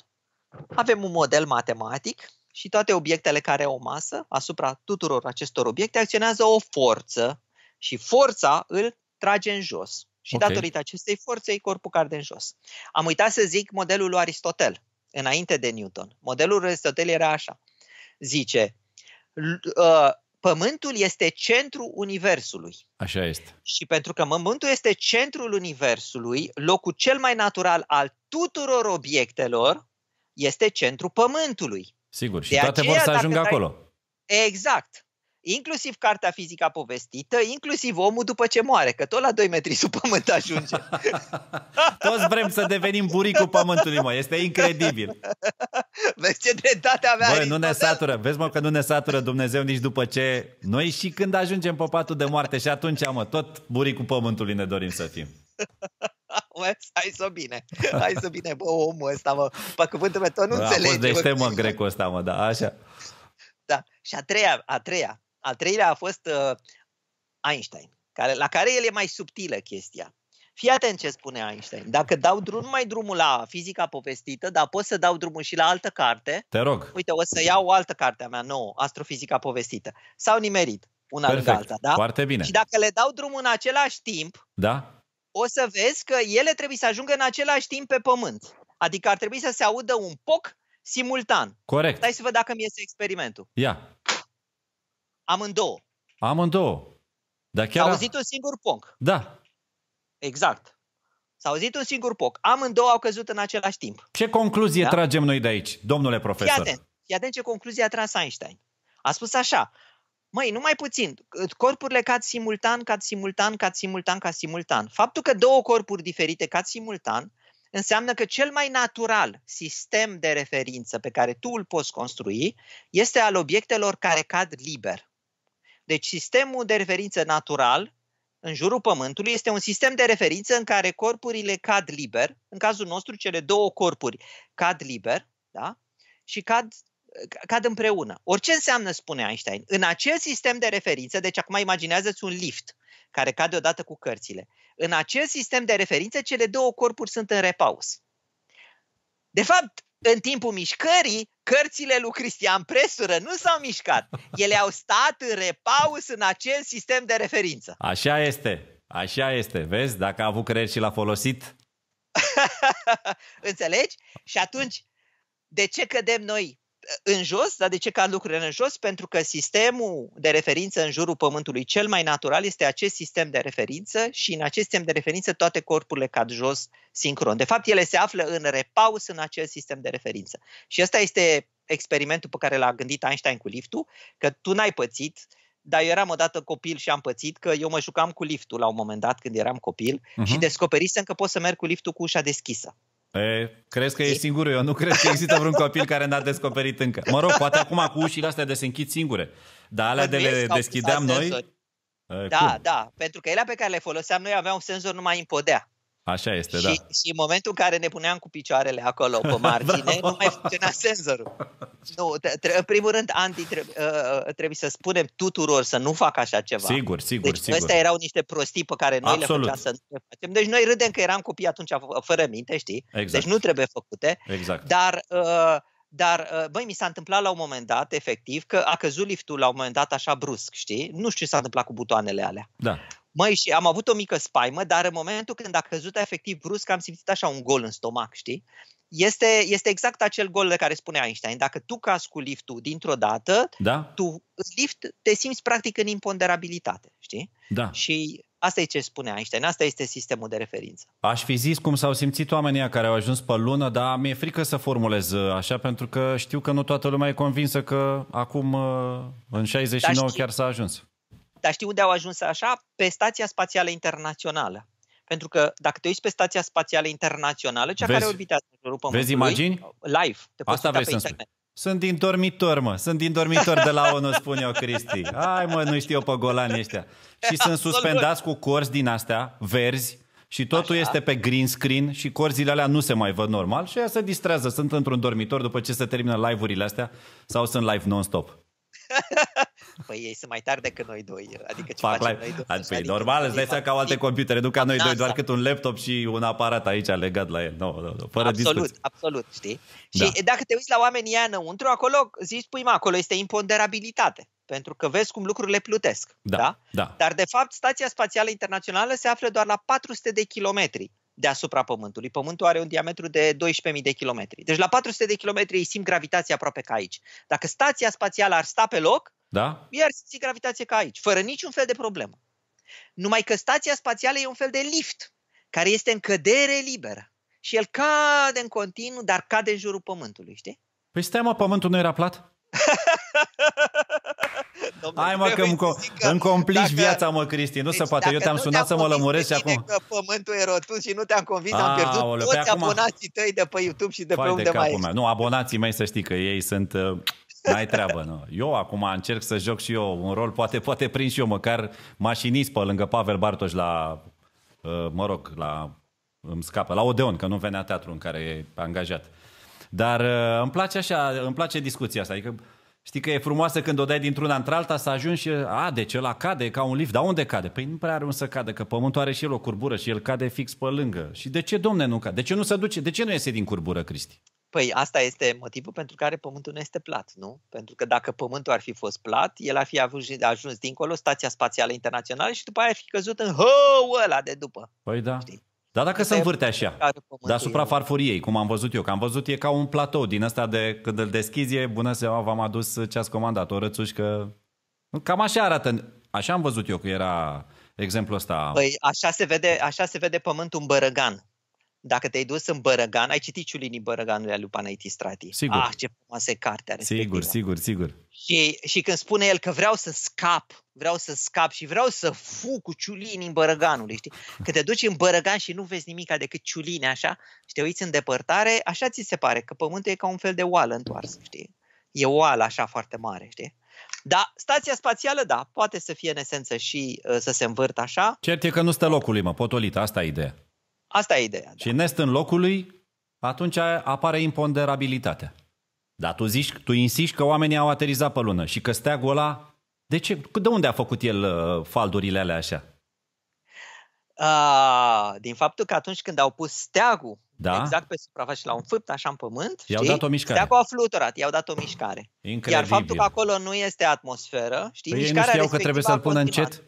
avem un model matematic și toate obiectele care au masă, asupra tuturor acestor obiecte, acționează o forță și forța îl trage în jos. Și okay. datorită acestei forțe, corpul cade în jos. Am uitat să zic modelul lui Aristotel, înainte de Newton. Modelul lui Aristotel era așa. Zice, ă, Pământul este centrul Universului. Așa este. Și pentru că Pământul este centrul Universului, locul cel mai natural al tuturor obiectelor este centrul Pământului. Sigur, și de toate vor să ajungă acolo. Ai... Exact. Inclusiv cartea fizică povestită, inclusiv omul după ce moare, că tot la 2 metri sub pământ ajunge. Toți vrem să devenim buricul pământului, mă, este incredibil. Vezi ce dreptate avea Bă, nu ne satură, vezi mă că nu ne satură Dumnezeu nici după ce noi și când ajungem pe patul de moarte și atunci, mă, tot buricul pământului ne dorim să fim omule, hai să bine, hai să bine, bă, omul ăsta, mă, pe cuvântul meu, nu înțelegi. A fost deștept, mă, grecul ăsta, mă, da, așa. Da, și a treia, a treia, a treilea a fost uh, Einstein, care, la care el e mai subtilă chestia. Fii atent ce spune Einstein. Dacă dau drum, numai drumul la fizica povestită, dar pot să dau drumul și la altă carte. Te rog. Uite, o să iau o altă carte a mea nouă, Astrofizica povestită. S-au nimerit una Perfect. lângă alta, da? Foarte bine. Și dacă le dau drumul în același timp, da? o să vezi că ele trebuie să ajungă în același timp pe pământ. Adică ar trebui să se audă un poc simultan. Corect. Hai să văd dacă mi iese experimentul. Ia. Amândouă. Amândouă. Da, chiar S-a auzit un singur poc. Da. Exact. S-a auzit un singur poc. Amândouă au căzut în același timp. Ce concluzie da? tragem noi de aici, domnule profesor? Fii atent, fii atent ce concluzie a tras Einstein. A spus așa, Măi, numai puțin. Corpurile cad simultan, cad simultan, cad simultan, cad simultan. Faptul că două corpuri diferite cad simultan înseamnă că cel mai natural sistem de referință pe care tu îl poți construi este al obiectelor care cad liber. Deci sistemul de referință natural în jurul Pământului este un sistem de referință în care corpurile cad liber, în cazul nostru cele două corpuri cad liber, da? și cad cad împreună. Orice înseamnă, spune Einstein, în acel sistem de referință, deci acum imaginează-ți un lift care cade odată cu cărțile, în acel sistem de referință cele două corpuri sunt în repaus. De fapt, în timpul mișcării, cărțile lui Cristian Presură nu s-au mișcat. Ele au stat în repaus în acel sistem de referință. Așa este, așa este. Vezi, dacă a avut creier și l-a folosit. Înțelegi? Și atunci, de ce cădem noi în jos, dar de ce cad lucrurile în jos? Pentru că sistemul de referință în jurul Pământului cel mai natural este acest sistem de referință și în acest sistem de referință toate corpurile cad jos sincron. De fapt, ele se află în repaus în acel sistem de referință. Și asta este experimentul pe care l-a gândit Einstein cu liftul, că tu n-ai pățit, dar eu eram odată copil și am pățit că eu mă jucam cu liftul la un moment dat când eram copil uh-huh. și descoperisem că pot să merg cu liftul cu ușa deschisă. E, crezi că e singurul? Eu nu cred că există vreun copil care n-a descoperit încă. Mă rog, poate acum cu ușile astea de se închid singure, dar alea de le deschideam noi... Da, Cum? da, pentru că ele pe care le foloseam noi aveau un senzor numai în podea. Așa este, și, da. Și în momentul în care ne puneam cu picioarele acolo pe margine, da, nu mai funcționa senzorul. Nu, tre- în primul rând, anti, tre- uh, uh, trebuie să spunem tuturor să nu facă așa ceva. Sigur, sigur, deci, sigur. Astea erau niște prostii pe care noi Absolut. le făceam să nu le facem. Deci noi râdem că eram copii atunci fără minte, știi? Exact. Deci nu trebuie făcute. Exact. Dar... Uh, dar, uh, băi, mi s-a întâmplat la un moment dat, efectiv, că a căzut liftul la un moment dat așa brusc, știi? Nu știu ce s-a întâmplat cu butoanele alea. Da. Măi, și am avut o mică spaimă, dar în momentul când a căzut efectiv brusc, am simțit așa un gol în stomac, știi? Este, este exact acel gol de care spunea Einstein. Dacă tu cazi cu liftul dintr-o dată, da. tu lift te simți practic în imponderabilitate, știi? Da. Și Asta e ce spune Einstein, asta este sistemul de referință. Aș fi zis cum s-au simțit oamenii care au ajuns pe lună, dar mi-e frică să formulez uh, așa, pentru că știu că nu toată lumea e convinsă că acum uh, în 69 știi, chiar s-a ajuns. Dar știi unde au ajuns așa? Pe Stația Spațială Internațională. Pentru că dacă te uiți pe Stația Spațială Internațională, cea vezi, care orbitează în jurul Pământului, vezi imagini? live, te poți Asta vrei pe internet. Spui. Sunt din dormitor, mă. Sunt din dormitor de la ONU, spun eu, Cristi. Hai, mă, nu știu eu pe golani ăștia. Și sunt suspendați cu corzi din astea, verzi, și totul Așa. este pe green screen și corzile alea nu se mai văd normal și ea se distrează. Sunt într-un dormitor după ce se termină live-urile astea sau sunt live non-stop. Păi ei sunt mai tari decât noi doi. Adică ce Fac facem noi doi? Păi adică normal, îți dai adică seama că au alte computere, nu ca noi da, doi, da. doar cât un laptop și un aparat aici legat la el. No, no, no, fără absolut, discuție. absolut, știi? Da. Și dacă te uiți la oamenii ăia înăuntru, acolo zici, pui mă, acolo este imponderabilitate pentru că vezi cum lucrurile plutesc. Da, da? da. Dar, de fapt, Stația Spațială Internațională se află doar la 400 de kilometri deasupra Pământului. Pământul are un diametru de 12.000 de kilometri. Deci la 400 de kilometri ei simt gravitația aproape ca aici. Dacă stația spațială ar sta pe loc, da? Iar simți gravitație ca aici, fără niciun fel de problemă. Numai că stația spațială e un fel de lift care este în cădere liberă. Și el cade în continuu, dar cade în jurul Pământului, știi? Păi stai mă, Pământul nu era plat? Domnul Hai mă că îmi, îmi complici dacă, viața, mă, Cristi, nu deci, se exact, poate. Eu te-am sunat te-am să mă lămuresc și acum... Că pământul e rotund și nu te-am convins, A, am pierdut ole, toți acum... abonații tăi de pe YouTube și de Fai pe unde de mai mea. Nu, abonații mei să știi că ei sunt... Uh, N-ai treabă, nu. Eu acum încerc să joc și eu un rol, poate, poate prind și eu măcar mașinist pe lângă Pavel Bartoș la, uh, mă rog, la, îmi scapă, la Odeon, că nu venea teatru în care e angajat. Dar uh, îmi place așa, îmi place discuția asta, adică Știi că e frumoasă când o dai dintr-una într-alta să ajungi și, a, de deci la cade ca un lift, dar unde cade? Păi nu prea are un să cadă, că pământul are și el o curbură și el cade fix pe lângă. Și de ce, domne, nu cade? De ce nu se duce? De ce nu iese din curbură, Cristi? Păi asta este motivul pentru care pământul nu este plat, nu? Pentru că dacă pământul ar fi fost plat, el ar fi ajuns, ajuns dincolo stația spațială internațională și după aia ar fi căzut în hău ăla de după. Păi da. Știi? Da, dar dacă se învârte așa, deasupra farfuriei, cum am văzut eu, că am văzut e ca un platou din ăsta de când îl deschizi, e bună seama, v-am adus ce ați comandat, o rățușcă. Cam așa arată, așa am văzut eu că era exemplul ăsta. Păi așa se vede, așa se vede pământul în bărăgan dacă te-ai dus în Bărăgan, ai citit Ciulinii Bărăganului al lui Panaiti Strati. Sigur. Ah, ce frumoasă carte are. Sigur, sigur, sigur. Și, și când spune el că vreau să scap, vreau să scap și vreau să fug cu Ciulinii în Bărăganului, știi? Că te duci în Bărăgan și nu vezi nimic decât Ciuline așa și te uiți în depărtare, așa ți se pare, că pământul e ca un fel de oală întoarsă, știi? E o oală așa foarte mare, știi? Da, stația spațială, da, poate să fie în esență și uh, să se învârtă așa. Cert e că nu stă locului, mă, potolit, asta e ideea. Asta e ideea. Și da. nest în locului, atunci apare imponderabilitatea. Dar tu zici, tu insiști că oamenii au aterizat pe lună și că steagul ăla... De, ce, de unde a făcut el uh, faldurile alea așa? A, din faptul că atunci când au pus steagul da? exact pe suprafață la un fânt, așa în pământ, i-au știi? dat o mișcare. steagul a fluturat, i-au dat o mișcare. Incredibil. Iar faptul că acolo nu este atmosferă, știi, păi mișcarea ei nu știau că trebuie să-l pună încet?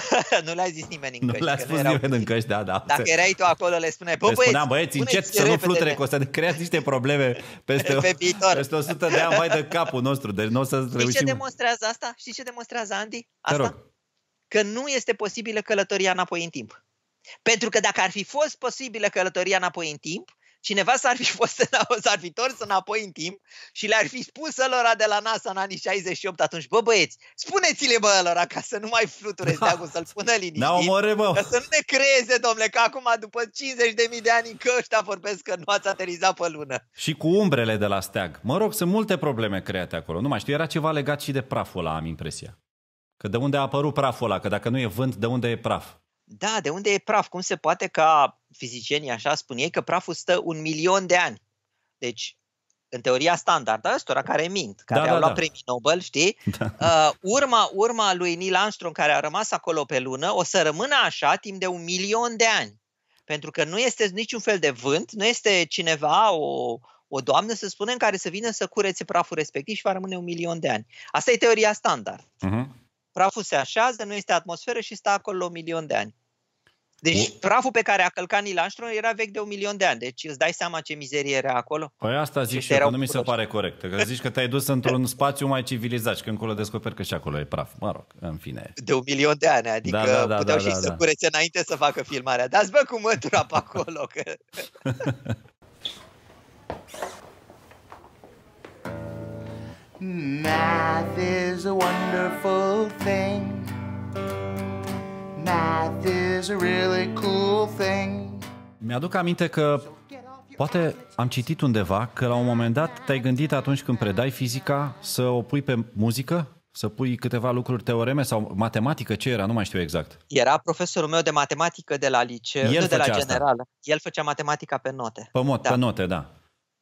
nu le-a zis nimeni în căști. Nu le-a spus nu nimeni în căști, da, da. Dacă erai tu acolo, le spune, bă, le băieți, spuneam, băieți, încet să nu flutere, că o să creați niște probleme peste, pe viitor. peste 100 de ani, mai de capul nostru. Deci nu o să Știi reușim. ce demonstrează asta? Știi ce demonstrează Andy? Asta? rog. Că nu este posibilă călătoria înapoi în timp. Pentru că dacă ar fi fost posibilă călătoria înapoi în timp, cineva s-ar fi fost în, s-ar fi tors înapoi în timp și le-ar fi spus lor de la NASA în anii 68 atunci, bă băieți, spuneți-le bă lor ca să nu mai fluturez da. deagul, să-l spună liniștit, da, omore, bă. ca să nu ne creeze, domnule, că acum după 50.000 de ani că ăștia vorbesc că nu ați aterizat pe lună. Și cu umbrele de la steag. Mă rog, sunt multe probleme create acolo. Nu mai știu, era ceva legat și de praful ăla, am impresia. Că de unde a apărut praful ăla, că dacă nu e vânt, de unde e praf? Da, de unde e praf? Cum se poate ca fizicienii așa spun ei că praful stă un milion de ani? Deci, în teoria standard, ăstora care mint, da, care da, au da, luat da. premii Nobel, știi? Da. Uh, urma, urma lui Neil Armstrong care a rămas acolo pe lună o să rămână așa timp de un milion de ani. Pentru că nu este niciun fel de vânt, nu este cineva, o, o doamnă, să spunem, care să vină să curețe praful respectiv și va rămâne un milion de ani. Asta e teoria standard. Uh-huh. Praful se așează, nu este atmosferă și stă acolo un milion de ani. Deci o... praful pe care a călcat Neil Armstrong era vechi de un milion de ani. Deci îți dai seama ce mizerie era acolo? Păi asta deci zic și eu, nu mi se pare corect. Că zici că te-ai dus într-un spațiu mai civilizat și că încolo descoperi că și acolo e praf. Mă rog, în fine. De un milion de ani, adică da, da, da, puteau da, și da, să da. curețe înainte să facă filmarea. Dați bă cu mătura pe acolo. Că... Now. Math is a wonderful thing. Math is a really cool thing. Mi-aduc aminte că poate am citit undeva că la un moment dat te-ai gândit atunci când predai fizica să o pui pe muzică? Să pui câteva lucruri, teoreme sau matematică, ce era, nu mai știu exact. Era profesorul meu de matematică de la liceu, El de la general. Asta. El făcea matematica pe note. Pe, mod, da. pe note, da.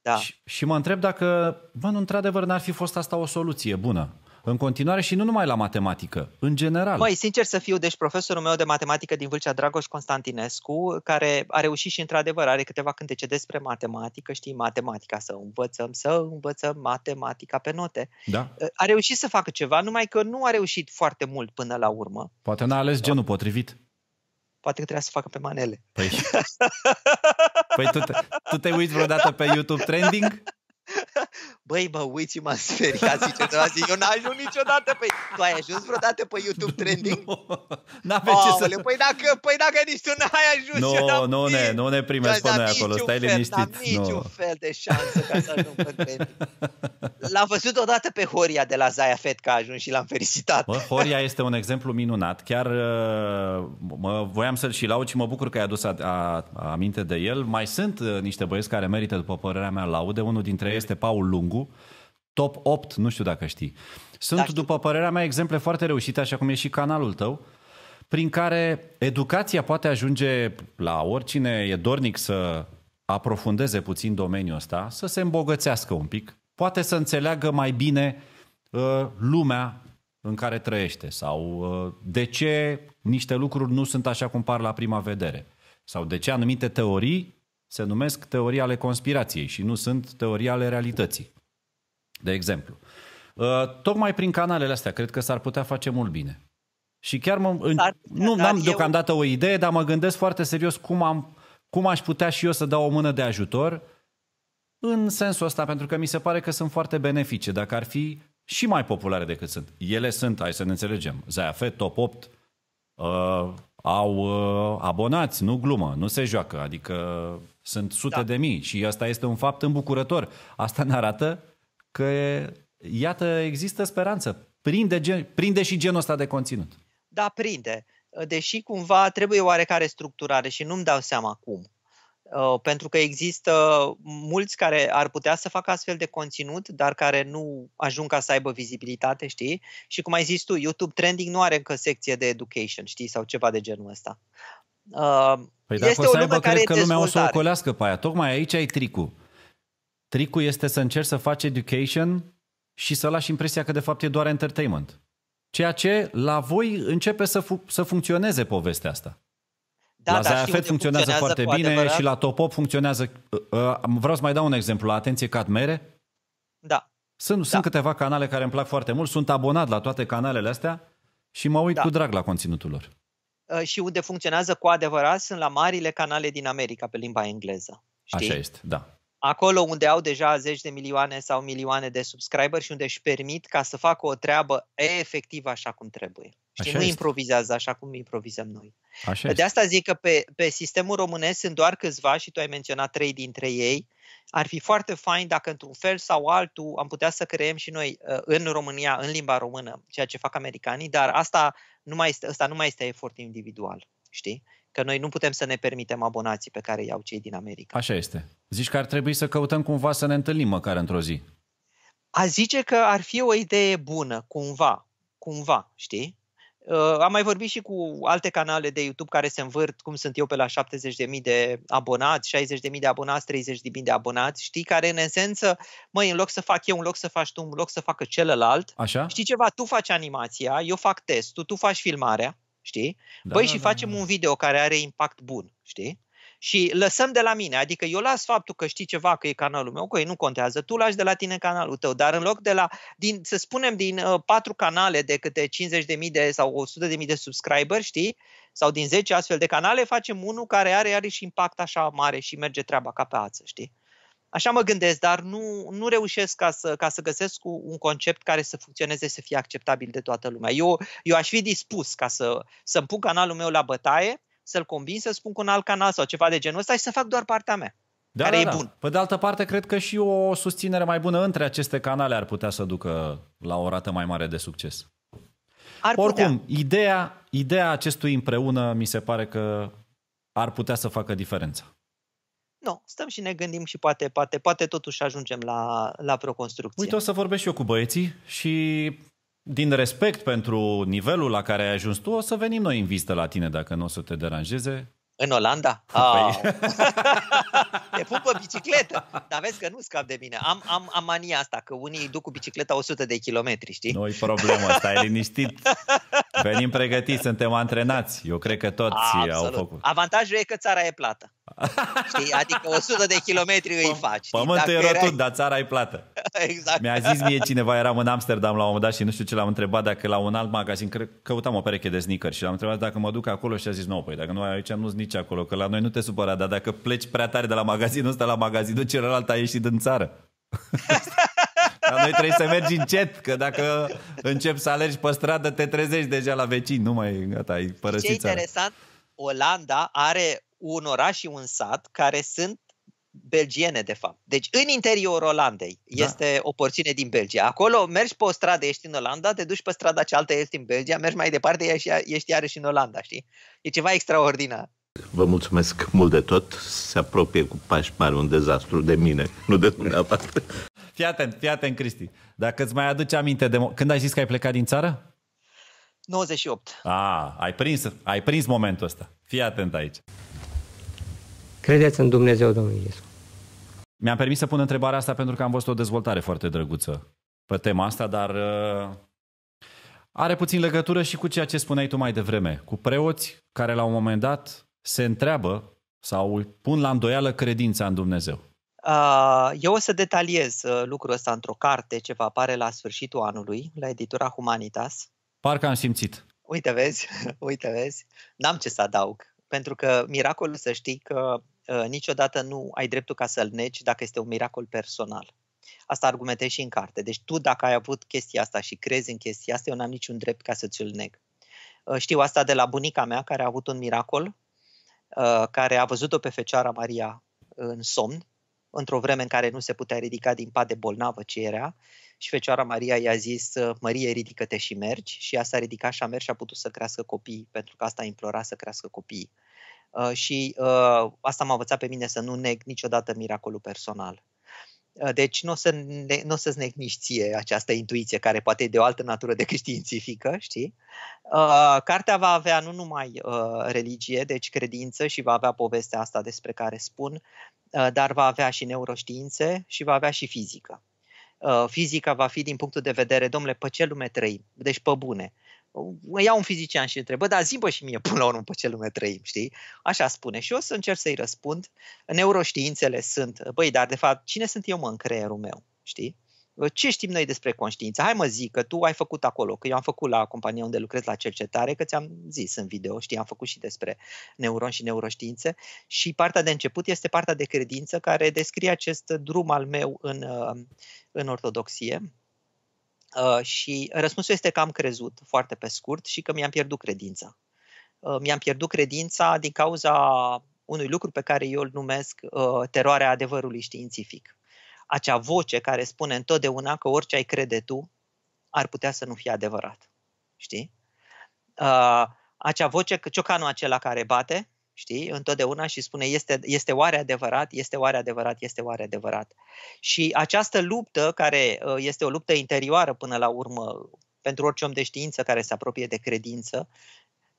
Da. Și, și mă întreb dacă, bă, nu, într-adevăr, n-ar fi fost asta o soluție bună. În continuare și nu numai la matematică, în general. Măi, sincer să fiu, deci profesorul meu de matematică din Vâlcea, Dragoș Constantinescu, care a reușit și într-adevăr, are câteva cântece despre matematică, știi, matematica, să învățăm, să învățăm matematica pe note. Da. Uh, a reușit să facă ceva, numai că nu a reușit foarte mult până la urmă. Poate n-a ales genul potrivit poate că trebuia să facă pe manele. Păi, păi tu, te, tu te uiți vreodată pe YouTube Trending? băi, mă uiți, m-am speriat, zice, zic, eu n am ajuns niciodată pe... Tu ai ajuns vreodată pe YouTube Trending? Nu, no, ce să... Păi dacă, păi dacă nici tu n-ai ajuns, no, eu nu, ne, nu ne primesc pe noi acolo, stai fel, liniștit. N-am niciun no. fel de șansă ca să ajung pe Trending. L-am văzut odată pe Horia de la Zaya Fet că a ajuns și l-am felicitat. Bă, Horia este un exemplu minunat, chiar uh, mă, voiam să-l și laud și mă bucur că ai adus a, a, aminte de el. Mai sunt uh, niște băieți care merită, după părerea mea, laude. Unul dintre ei este Paul Lungu, Lungu, top 8, nu știu dacă știi. Sunt, da, după părerea mea, exemple foarte reușite, așa cum e și canalul tău, prin care educația poate ajunge la oricine e dornic să aprofundeze puțin domeniul ăsta, să se îmbogățească un pic, poate să înțeleagă mai bine uh, lumea în care trăiește sau uh, de ce niște lucruri nu sunt așa cum par la prima vedere sau de ce anumite teorii se numesc teorii ale conspirației și nu sunt teorii ale realității de exemplu. Uh, tocmai prin canalele astea, cred că s-ar putea face mult bine. Și chiar mă, nu am da, eu... deocamdată o idee, dar mă gândesc foarte serios cum, am, cum aș putea și eu să dau o mână de ajutor în sensul ăsta, pentru că mi se pare că sunt foarte benefice, dacă ar fi și mai populare decât sunt. Ele sunt, hai să ne înțelegem, ZAF, Top 8, uh, au uh, abonați, nu glumă, nu se joacă, adică sunt sute da. de mii și asta este un fapt îmbucurător. Asta ne arată că iată, există speranță. Prinde, gen, prinde și genul ăsta de conținut. Da, prinde. Deși cumva trebuie oarecare structurare și nu-mi dau seama cum. Uh, pentru că există mulți care ar putea să facă astfel de conținut, dar care nu ajung ca să aibă vizibilitate, știi? Și cum ai zis tu, YouTube Trending nu are încă secție de education, știi? Sau ceva de genul ăsta. Uh, păi este dacă o să aibă, care cred că lumea o să o colească pe aia. Tocmai aici ai tricul Tricul este să încerci să faci education și să lași impresia că de fapt e doar entertainment. Ceea ce la voi începe să, fu- să funcționeze povestea asta. Da, la da, Zaya funcționează foarte bine adevărat. și la Top Pop funcționează... Uh, uh, vreau să mai dau un exemplu. La Atenție Cadmere? Da. Sunt, da. sunt câteva canale care îmi plac foarte mult. Sunt abonat la toate canalele astea și mă uit da. cu drag la conținutul lor. Uh, și unde funcționează cu adevărat sunt la marile canale din America pe limba engleză. Știi? Așa este, da acolo unde au deja zeci de milioane sau milioane de subscriber și unde își permit ca să facă o treabă efectivă așa cum trebuie. și așa nu este. improvizează așa cum improvizăm noi. Așa de asta zic că pe, pe sistemul românesc sunt doar câțiva și tu ai menționat trei dintre ei. Ar fi foarte fain dacă într-un fel sau altul am putea să creăm și noi uh, în România, în limba română, ceea ce fac americanii, dar asta nu mai este, asta nu mai este efort individual. Știi? că noi nu putem să ne permitem abonații pe care iau cei din America. Așa este. Zici că ar trebui să căutăm cumva să ne întâlnim măcar într-o zi. A zice că ar fi o idee bună, cumva, cumva, știi? Uh, am mai vorbit și cu alte canale de YouTube care se învârt, cum sunt eu, pe la 70.000 de abonați, 60.000 de abonați, 30.000 de abonați, știi, care în esență, măi, în loc să fac eu, în loc să faci tu, în loc să facă celălalt, Așa? știi ceva, tu faci animația, eu fac testul, tu faci filmarea, știi? Da, Băi, da, și da, facem da. un video care are impact bun, știi? Și lăsăm de la mine, adică eu las faptul că știi ceva, că e canalul meu, că ei nu contează, tu lași de la tine canalul tău, dar în loc de la, din, să spunem, din uh, patru canale de câte 50.000 de sau 100.000 de subscriber, știi? Sau din 10 astfel de canale, facem unul care are, are și impact așa mare și merge treaba ca pe ață, știi? Așa mă gândesc, dar nu, nu reușesc ca să, ca să găsesc un concept care să funcționeze, să fie acceptabil de toată lumea. Eu, eu aș fi dispus ca să, să-mi pun canalul meu la bătaie, să-l combin, să spun cu un alt canal sau ceva de genul ăsta și să fac doar partea mea. Da, care da, e da. bun. Pe de altă parte, cred că și o susținere mai bună între aceste canale ar putea să ducă la o rată mai mare de succes. Ar Oricum, putea. ideea, ideea acestui împreună mi se pare că ar putea să facă diferența. Nu, stăm și ne gândim și poate, poate, poate totuși ajungem la, la proconstrucție. Uite, o să vorbesc și eu cu băieții și din respect pentru nivelul la care ai ajuns tu, o să venim noi în vizită la tine dacă nu o să te deranjeze. În Olanda? Oh. Te pun pe bicicletă. Dar vezi că nu scap de mine. Am, am, am mania asta, că unii duc cu bicicleta 100 de kilometri, știi? Nu-i problemă, stai liniștit. Venim pregătiți, suntem antrenați. Eu cred că toți Absolut. au făcut. Avantajul e că țara e plată. Știi? Adică 100 de kilometri îi faci. Pământul e rotund, erai... dar țara e plată. exact. Mi-a zis mie cineva, eram în Amsterdam la un moment dat și nu știu ce l-am întrebat, dacă la un alt magazin, căutam o pereche de sneaker și l-am întrebat dacă mă duc acolo și a zis, nu, păi dacă nu ai aici, nu nici acolo, că la noi nu te supăra, dar dacă pleci prea tare de la magazinul ăsta la magazinul celălalt, ai ieșit din țară. Dar noi trebuie să mergi încet, că dacă începi să alergi pe stradă, te trezești deja la vecini, nu mai gata, ai părăsit Ce interesant, Olanda are un oraș și un sat care sunt belgiene, de fapt. Deci, în interiorul Olandei da. este o porțiune din Belgia. Acolo mergi pe o stradă, ești în Olanda, te duci pe strada cealaltă, ești în Belgia, mergi mai departe, ești, ești iarăși în Olanda, știi? E ceva extraordinar. Vă mulțumesc mult de tot. Se apropie cu pași mari un dezastru de mine, nu de dumneavoastră. Fii atent, fii atent, Cristi. Dacă îți mai aduci aminte de... Mo- Când ai zis că ai plecat din țară? 98. Ah, ai prins, ai prins momentul ăsta. Fii atent aici. Credeți în Dumnezeu Domnul Isus. Mi-am permis să pun întrebarea asta pentru că am văzut o dezvoltare foarte drăguță pe tema asta, dar uh, are puțin legătură și cu ceea ce spuneai tu mai devreme, cu preoți care la un moment dat se întreabă sau pun la îndoială credința în Dumnezeu. Uh, eu o să detaliez uh, lucrul ăsta într-o carte ce va apare la sfârșitul anului, la editura Humanitas. Parcă am simțit. Uite vezi, uite vezi, n-am ce să adaug, pentru că miracolul să știi că Uh, niciodată nu ai dreptul ca să-l negi dacă este un miracol personal. Asta argumentezi și în carte. Deci tu dacă ai avut chestia asta și crezi în chestia asta, eu n-am niciun drept ca să ți-l neg. Uh, știu asta de la bunica mea care a avut un miracol, uh, care a văzut-o pe Fecioara Maria în somn, într-o vreme în care nu se putea ridica din pat de bolnavă ce era și Fecioara Maria i-a zis, Mărie, ridică-te și mergi și ea s-a ridicat și a mers și a putut să crească copii, pentru că asta implorat să crească copii. Uh, și uh, asta m-a învățat pe mine să nu neg niciodată miracolul personal. Uh, deci nu o, să ne, nu o să-ți neg nici ție această intuiție care poate e de o altă natură decât științifică, știi? cartea va avea nu numai religie, deci credință și va avea povestea asta despre care spun, dar va avea și neuroștiințe și va avea și fizică. fizica va fi din punctul de vedere, domnule, pe ce lume trăim? Deci pe bune iau un fizician și întrebă, dar zi și mie până la urmă pe ce lume trăim, știi? Așa spune și o să încerc să-i răspund. Neuroștiințele sunt, băi, dar de fapt, cine sunt eu mă în creierul meu, știi? Ce știm noi despre conștiință? Hai mă zic că tu ai făcut acolo, că eu am făcut la compania unde lucrez la cercetare, că ți-am zis în video, știi, am făcut și despre neuron și neuroștiințe și partea de început este partea de credință care descrie acest drum al meu în, în ortodoxie, Uh, și răspunsul este că am crezut foarte pe scurt și că mi-am pierdut credința. Uh, mi-am pierdut credința din cauza unui lucru pe care eu îl numesc uh, teroarea adevărului științific. Acea voce care spune întotdeauna că orice ai crede tu ar putea să nu fie adevărat. Știi? acea voce, ciocanul acela care bate, Știi? Întotdeauna și spune, este, este oare adevărat, este oare adevărat, este oare adevărat. Și această luptă, care uh, este o luptă interioară până la urmă, pentru orice om de știință care se apropie de credință,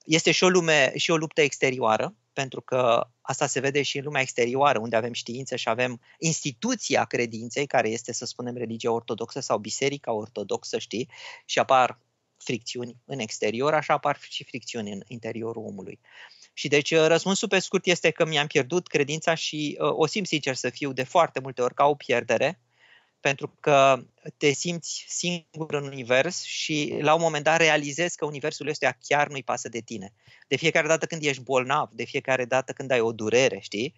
este și o, lume, și o luptă exterioară, pentru că asta se vede și în lumea exterioară, unde avem știință și avem instituția credinței, care este, să spunem, religia ortodoxă sau biserica ortodoxă, știi, și apar fricțiuni în exterior, așa apar și fricțiuni în interiorul omului. Și deci uh, răspunsul pe scurt este că mi-am pierdut credința și uh, o simt sincer să fiu de foarte multe ori ca o pierdere, pentru că te simți singur în univers și la un moment dat realizezi că universul ăsta chiar nu-i pasă de tine. De fiecare dată când ești bolnav, de fiecare dată când ai o durere, știi?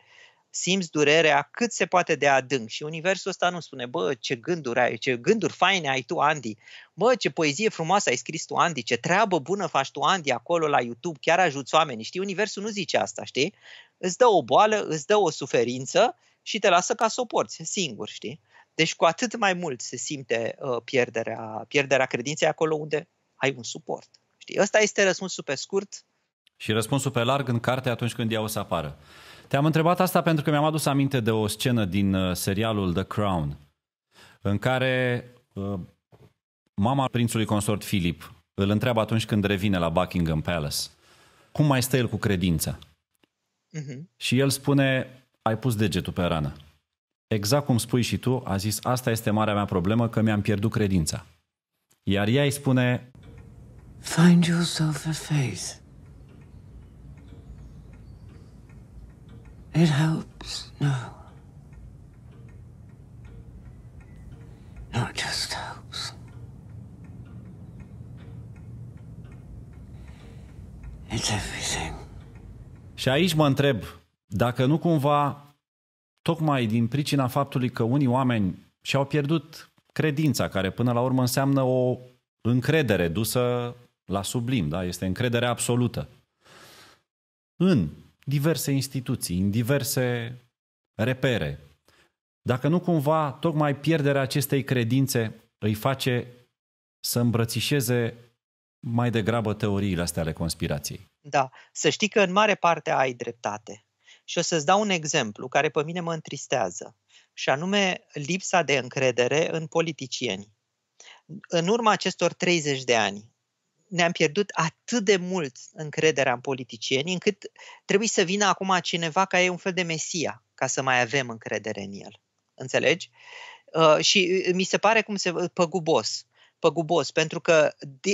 simți durerea cât se poate de adânc. Și universul ăsta nu spune, bă, ce gânduri ai, ce gânduri faine ai tu, Andy. Bă, ce poezie frumoasă ai scris tu, Andy, ce treabă bună faci tu, Andy, acolo la YouTube, chiar ajuți oamenii. Știi, universul nu zice asta, știi? Îți dă o boală, îți dă o suferință și te lasă ca să o porți singur, știi? Deci cu atât mai mult se simte uh, pierderea, pierderea credinței acolo unde ai un suport. Știi? Ăsta este răspunsul pe scurt uh, și răspunsul pe larg în carte atunci când ea o să apară. Te-am întrebat asta pentru că mi-am adus aminte de o scenă din uh, serialul The Crown, în care uh, mama prințului consort Philip îl întreabă atunci când revine la Buckingham Palace, cum mai stă el cu credința? Uh-huh. Și el spune, ai pus degetul pe rană. Exact cum spui și tu, a zis, asta este marea mea problemă, că mi-am pierdut credința. Iar ea îi spune... Find yourself a face." It helps, no. Not just helps. It's everything. Și aici mă întreb dacă nu cumva, tocmai din pricina faptului că unii oameni și-au pierdut credința, care până la urmă înseamnă o încredere dusă la sublim, da? este încredere absolută, în diverse instituții, în diverse repere. Dacă nu cumva, tocmai pierderea acestei credințe îi face să îmbrățișeze mai degrabă teoriile astea ale conspirației. Da, să știi că în mare parte ai dreptate. Și o să-ți dau un exemplu care pe mine mă întristează, și anume lipsa de încredere în politicieni. În urma acestor 30 de ani, ne-am pierdut atât de mult încrederea în politicieni, încât trebuie să vină acum cineva care e un fel de mesia, ca să mai avem încredere în el. Înțelegi? Uh, și uh, mi se pare cum se păgubos. Păgubos, pentru că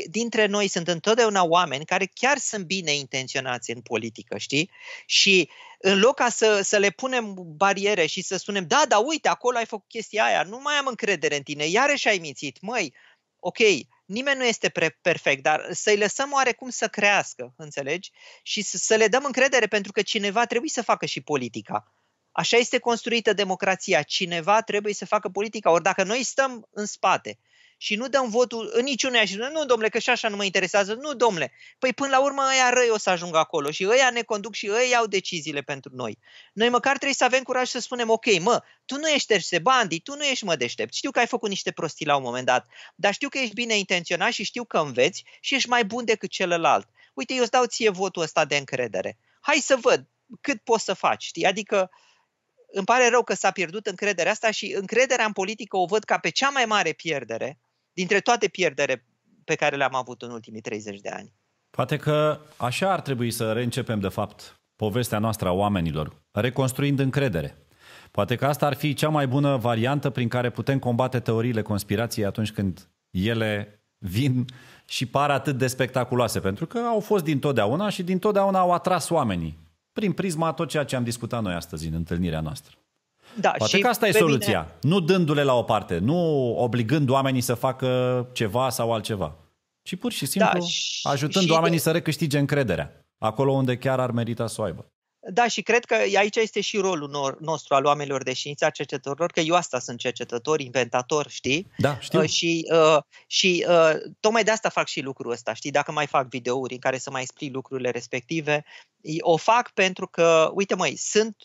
dintre noi sunt întotdeauna oameni care chiar sunt bine intenționați în politică, știi? Și în loc ca să, să le punem bariere și să spunem, da, da, uite, acolo ai făcut chestia aia, nu mai am încredere în tine, iarăși ai mințit, măi, ok, Nimeni nu este pre- perfect, dar să-i lăsăm oarecum să crească, înțelegi? Și să, să le dăm încredere pentru că cineva trebuie să facă și politica. Așa este construită democrația. Cineva trebuie să facă politica. Ori dacă noi stăm în spate și nu dăm votul în niciunea și nu, domnule, că și așa nu mă interesează, nu, domnule. Păi până la urmă ăia răi o să ajungă acolo și ăia ne conduc și ei iau deciziile pentru noi. Noi măcar trebuie să avem curaj să spunem, ok, mă, tu nu ești se bandi, tu nu ești mă deștept, știu că ai făcut niște prostii la un moment dat, dar știu că ești bine intenționat și știu că înveți și ești mai bun decât celălalt. Uite, eu îți dau ție votul ăsta de încredere. Hai să văd cât poți să faci, știi? Adică îmi pare rău că s-a pierdut încrederea asta și încrederea în politică o văd ca pe cea mai mare pierdere dintre toate pierdere pe care le-am avut în ultimii 30 de ani. Poate că așa ar trebui să reîncepem, de fapt, povestea noastră a oamenilor, reconstruind încredere. Poate că asta ar fi cea mai bună variantă prin care putem combate teoriile conspirației atunci când ele vin și par atât de spectaculoase, pentru că au fost dintotdeauna și dintotdeauna au atras oamenii, prin prisma tot ceea ce am discutat noi astăzi în întâlnirea noastră. Da, Poate și că asta e soluția. Mine... Nu dându-le la o parte, nu obligând oamenii să facă ceva sau altceva, ci pur și da, simplu da, și, ajutând și oamenii de... să recâștige încrederea, acolo unde chiar ar merita să o aibă. Da, și cred că aici este și rolul nostru al oamenilor de știință, a cercetătorilor, că eu asta sunt cercetător, inventator, știi? Da, știu. Uh, și uh, și uh, tocmai de asta fac și lucrul ăsta, știi? Dacă mai fac videouri în care să mai explic lucrurile respective, o fac pentru că, uite măi, sunt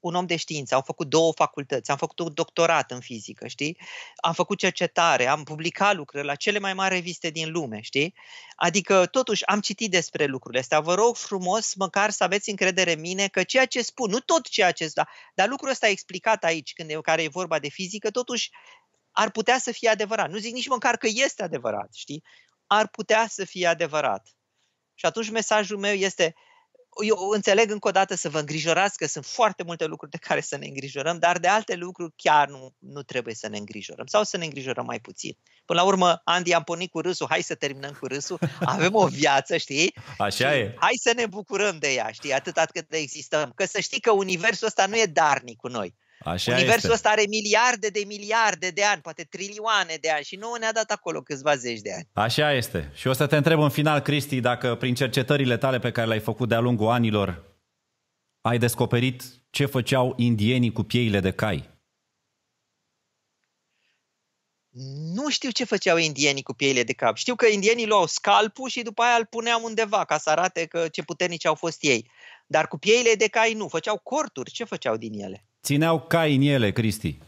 un om de știință, Au făcut două facultăți, am făcut un doctorat în fizică, știi? Am făcut cercetare, am publicat lucrări la cele mai mari reviste din lume, știi? Adică, totuși, am citit despre lucrurile astea. Vă rog frumos, măcar să aveți încredere în mine că ceea ce spun, nu tot ceea ce da, dar lucrul ăsta explicat aici, când e, care e vorba de fizică, totuși ar putea să fie adevărat. Nu zic nici măcar că este adevărat, știi? Ar putea să fie adevărat. Și atunci mesajul meu este, eu înțeleg încă o dată să vă îngrijorați că sunt foarte multe lucruri de care să ne îngrijorăm, dar de alte lucruri chiar nu, nu trebuie să ne îngrijorăm sau să ne îngrijorăm mai puțin. Până la urmă, Andy, am pornit cu râsul, hai să terminăm cu râsul, avem o viață, știi? Așa și e. Hai să ne bucurăm de ea, știi, atât cât de existăm. Că să știi că universul ăsta nu e darnic cu noi. Așa Universul este. ăsta are miliarde de miliarde de ani, poate trilioane de ani și nu ne-a dat acolo câțiva zeci de ani. Așa este. Și o să te întreb în final, Cristi, dacă prin cercetările tale pe care le-ai făcut de-a lungul anilor ai descoperit ce făceau indienii cu pieile de cai. Nu știu ce făceau indienii cu pieile de cap. Știu că indienii luau scalpul și după aia îl puneau undeva ca să arate că ce puternici au fost ei. Dar cu pieile de cai nu, făceau corturi. Ce făceau din ele? Țineau cai în ele, Cristi.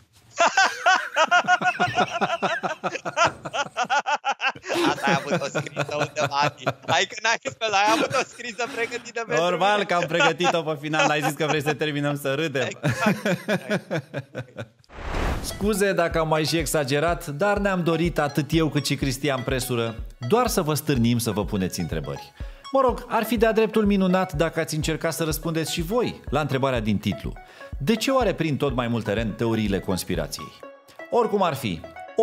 Asta ai avut o scrisă undeva, Hai că n-ai spus, ai avut o scrisă pregătită pentru Normal că am pregătit-o pe final, ai zis că vrei să terminăm să râdem. Exact. Scuze dacă am mai și exagerat, dar ne-am dorit atât eu cât și Cristian Presură doar să vă stârnim să vă puneți întrebări. Mă rog, ar fi de-a dreptul minunat dacă ați încercat să răspundeți și voi la întrebarea din titlu – de ce oare prin tot mai mult teren teoriile conspirației? Oricum ar fi,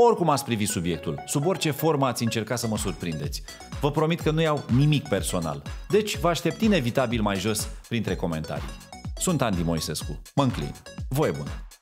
oricum ați privit subiectul, sub orice formă ați încerca să mă surprindeți. Vă promit că nu iau nimic personal, deci vă aștept inevitabil mai jos printre comentarii. Sunt Andy Moisescu, mă înclin. Voie bună!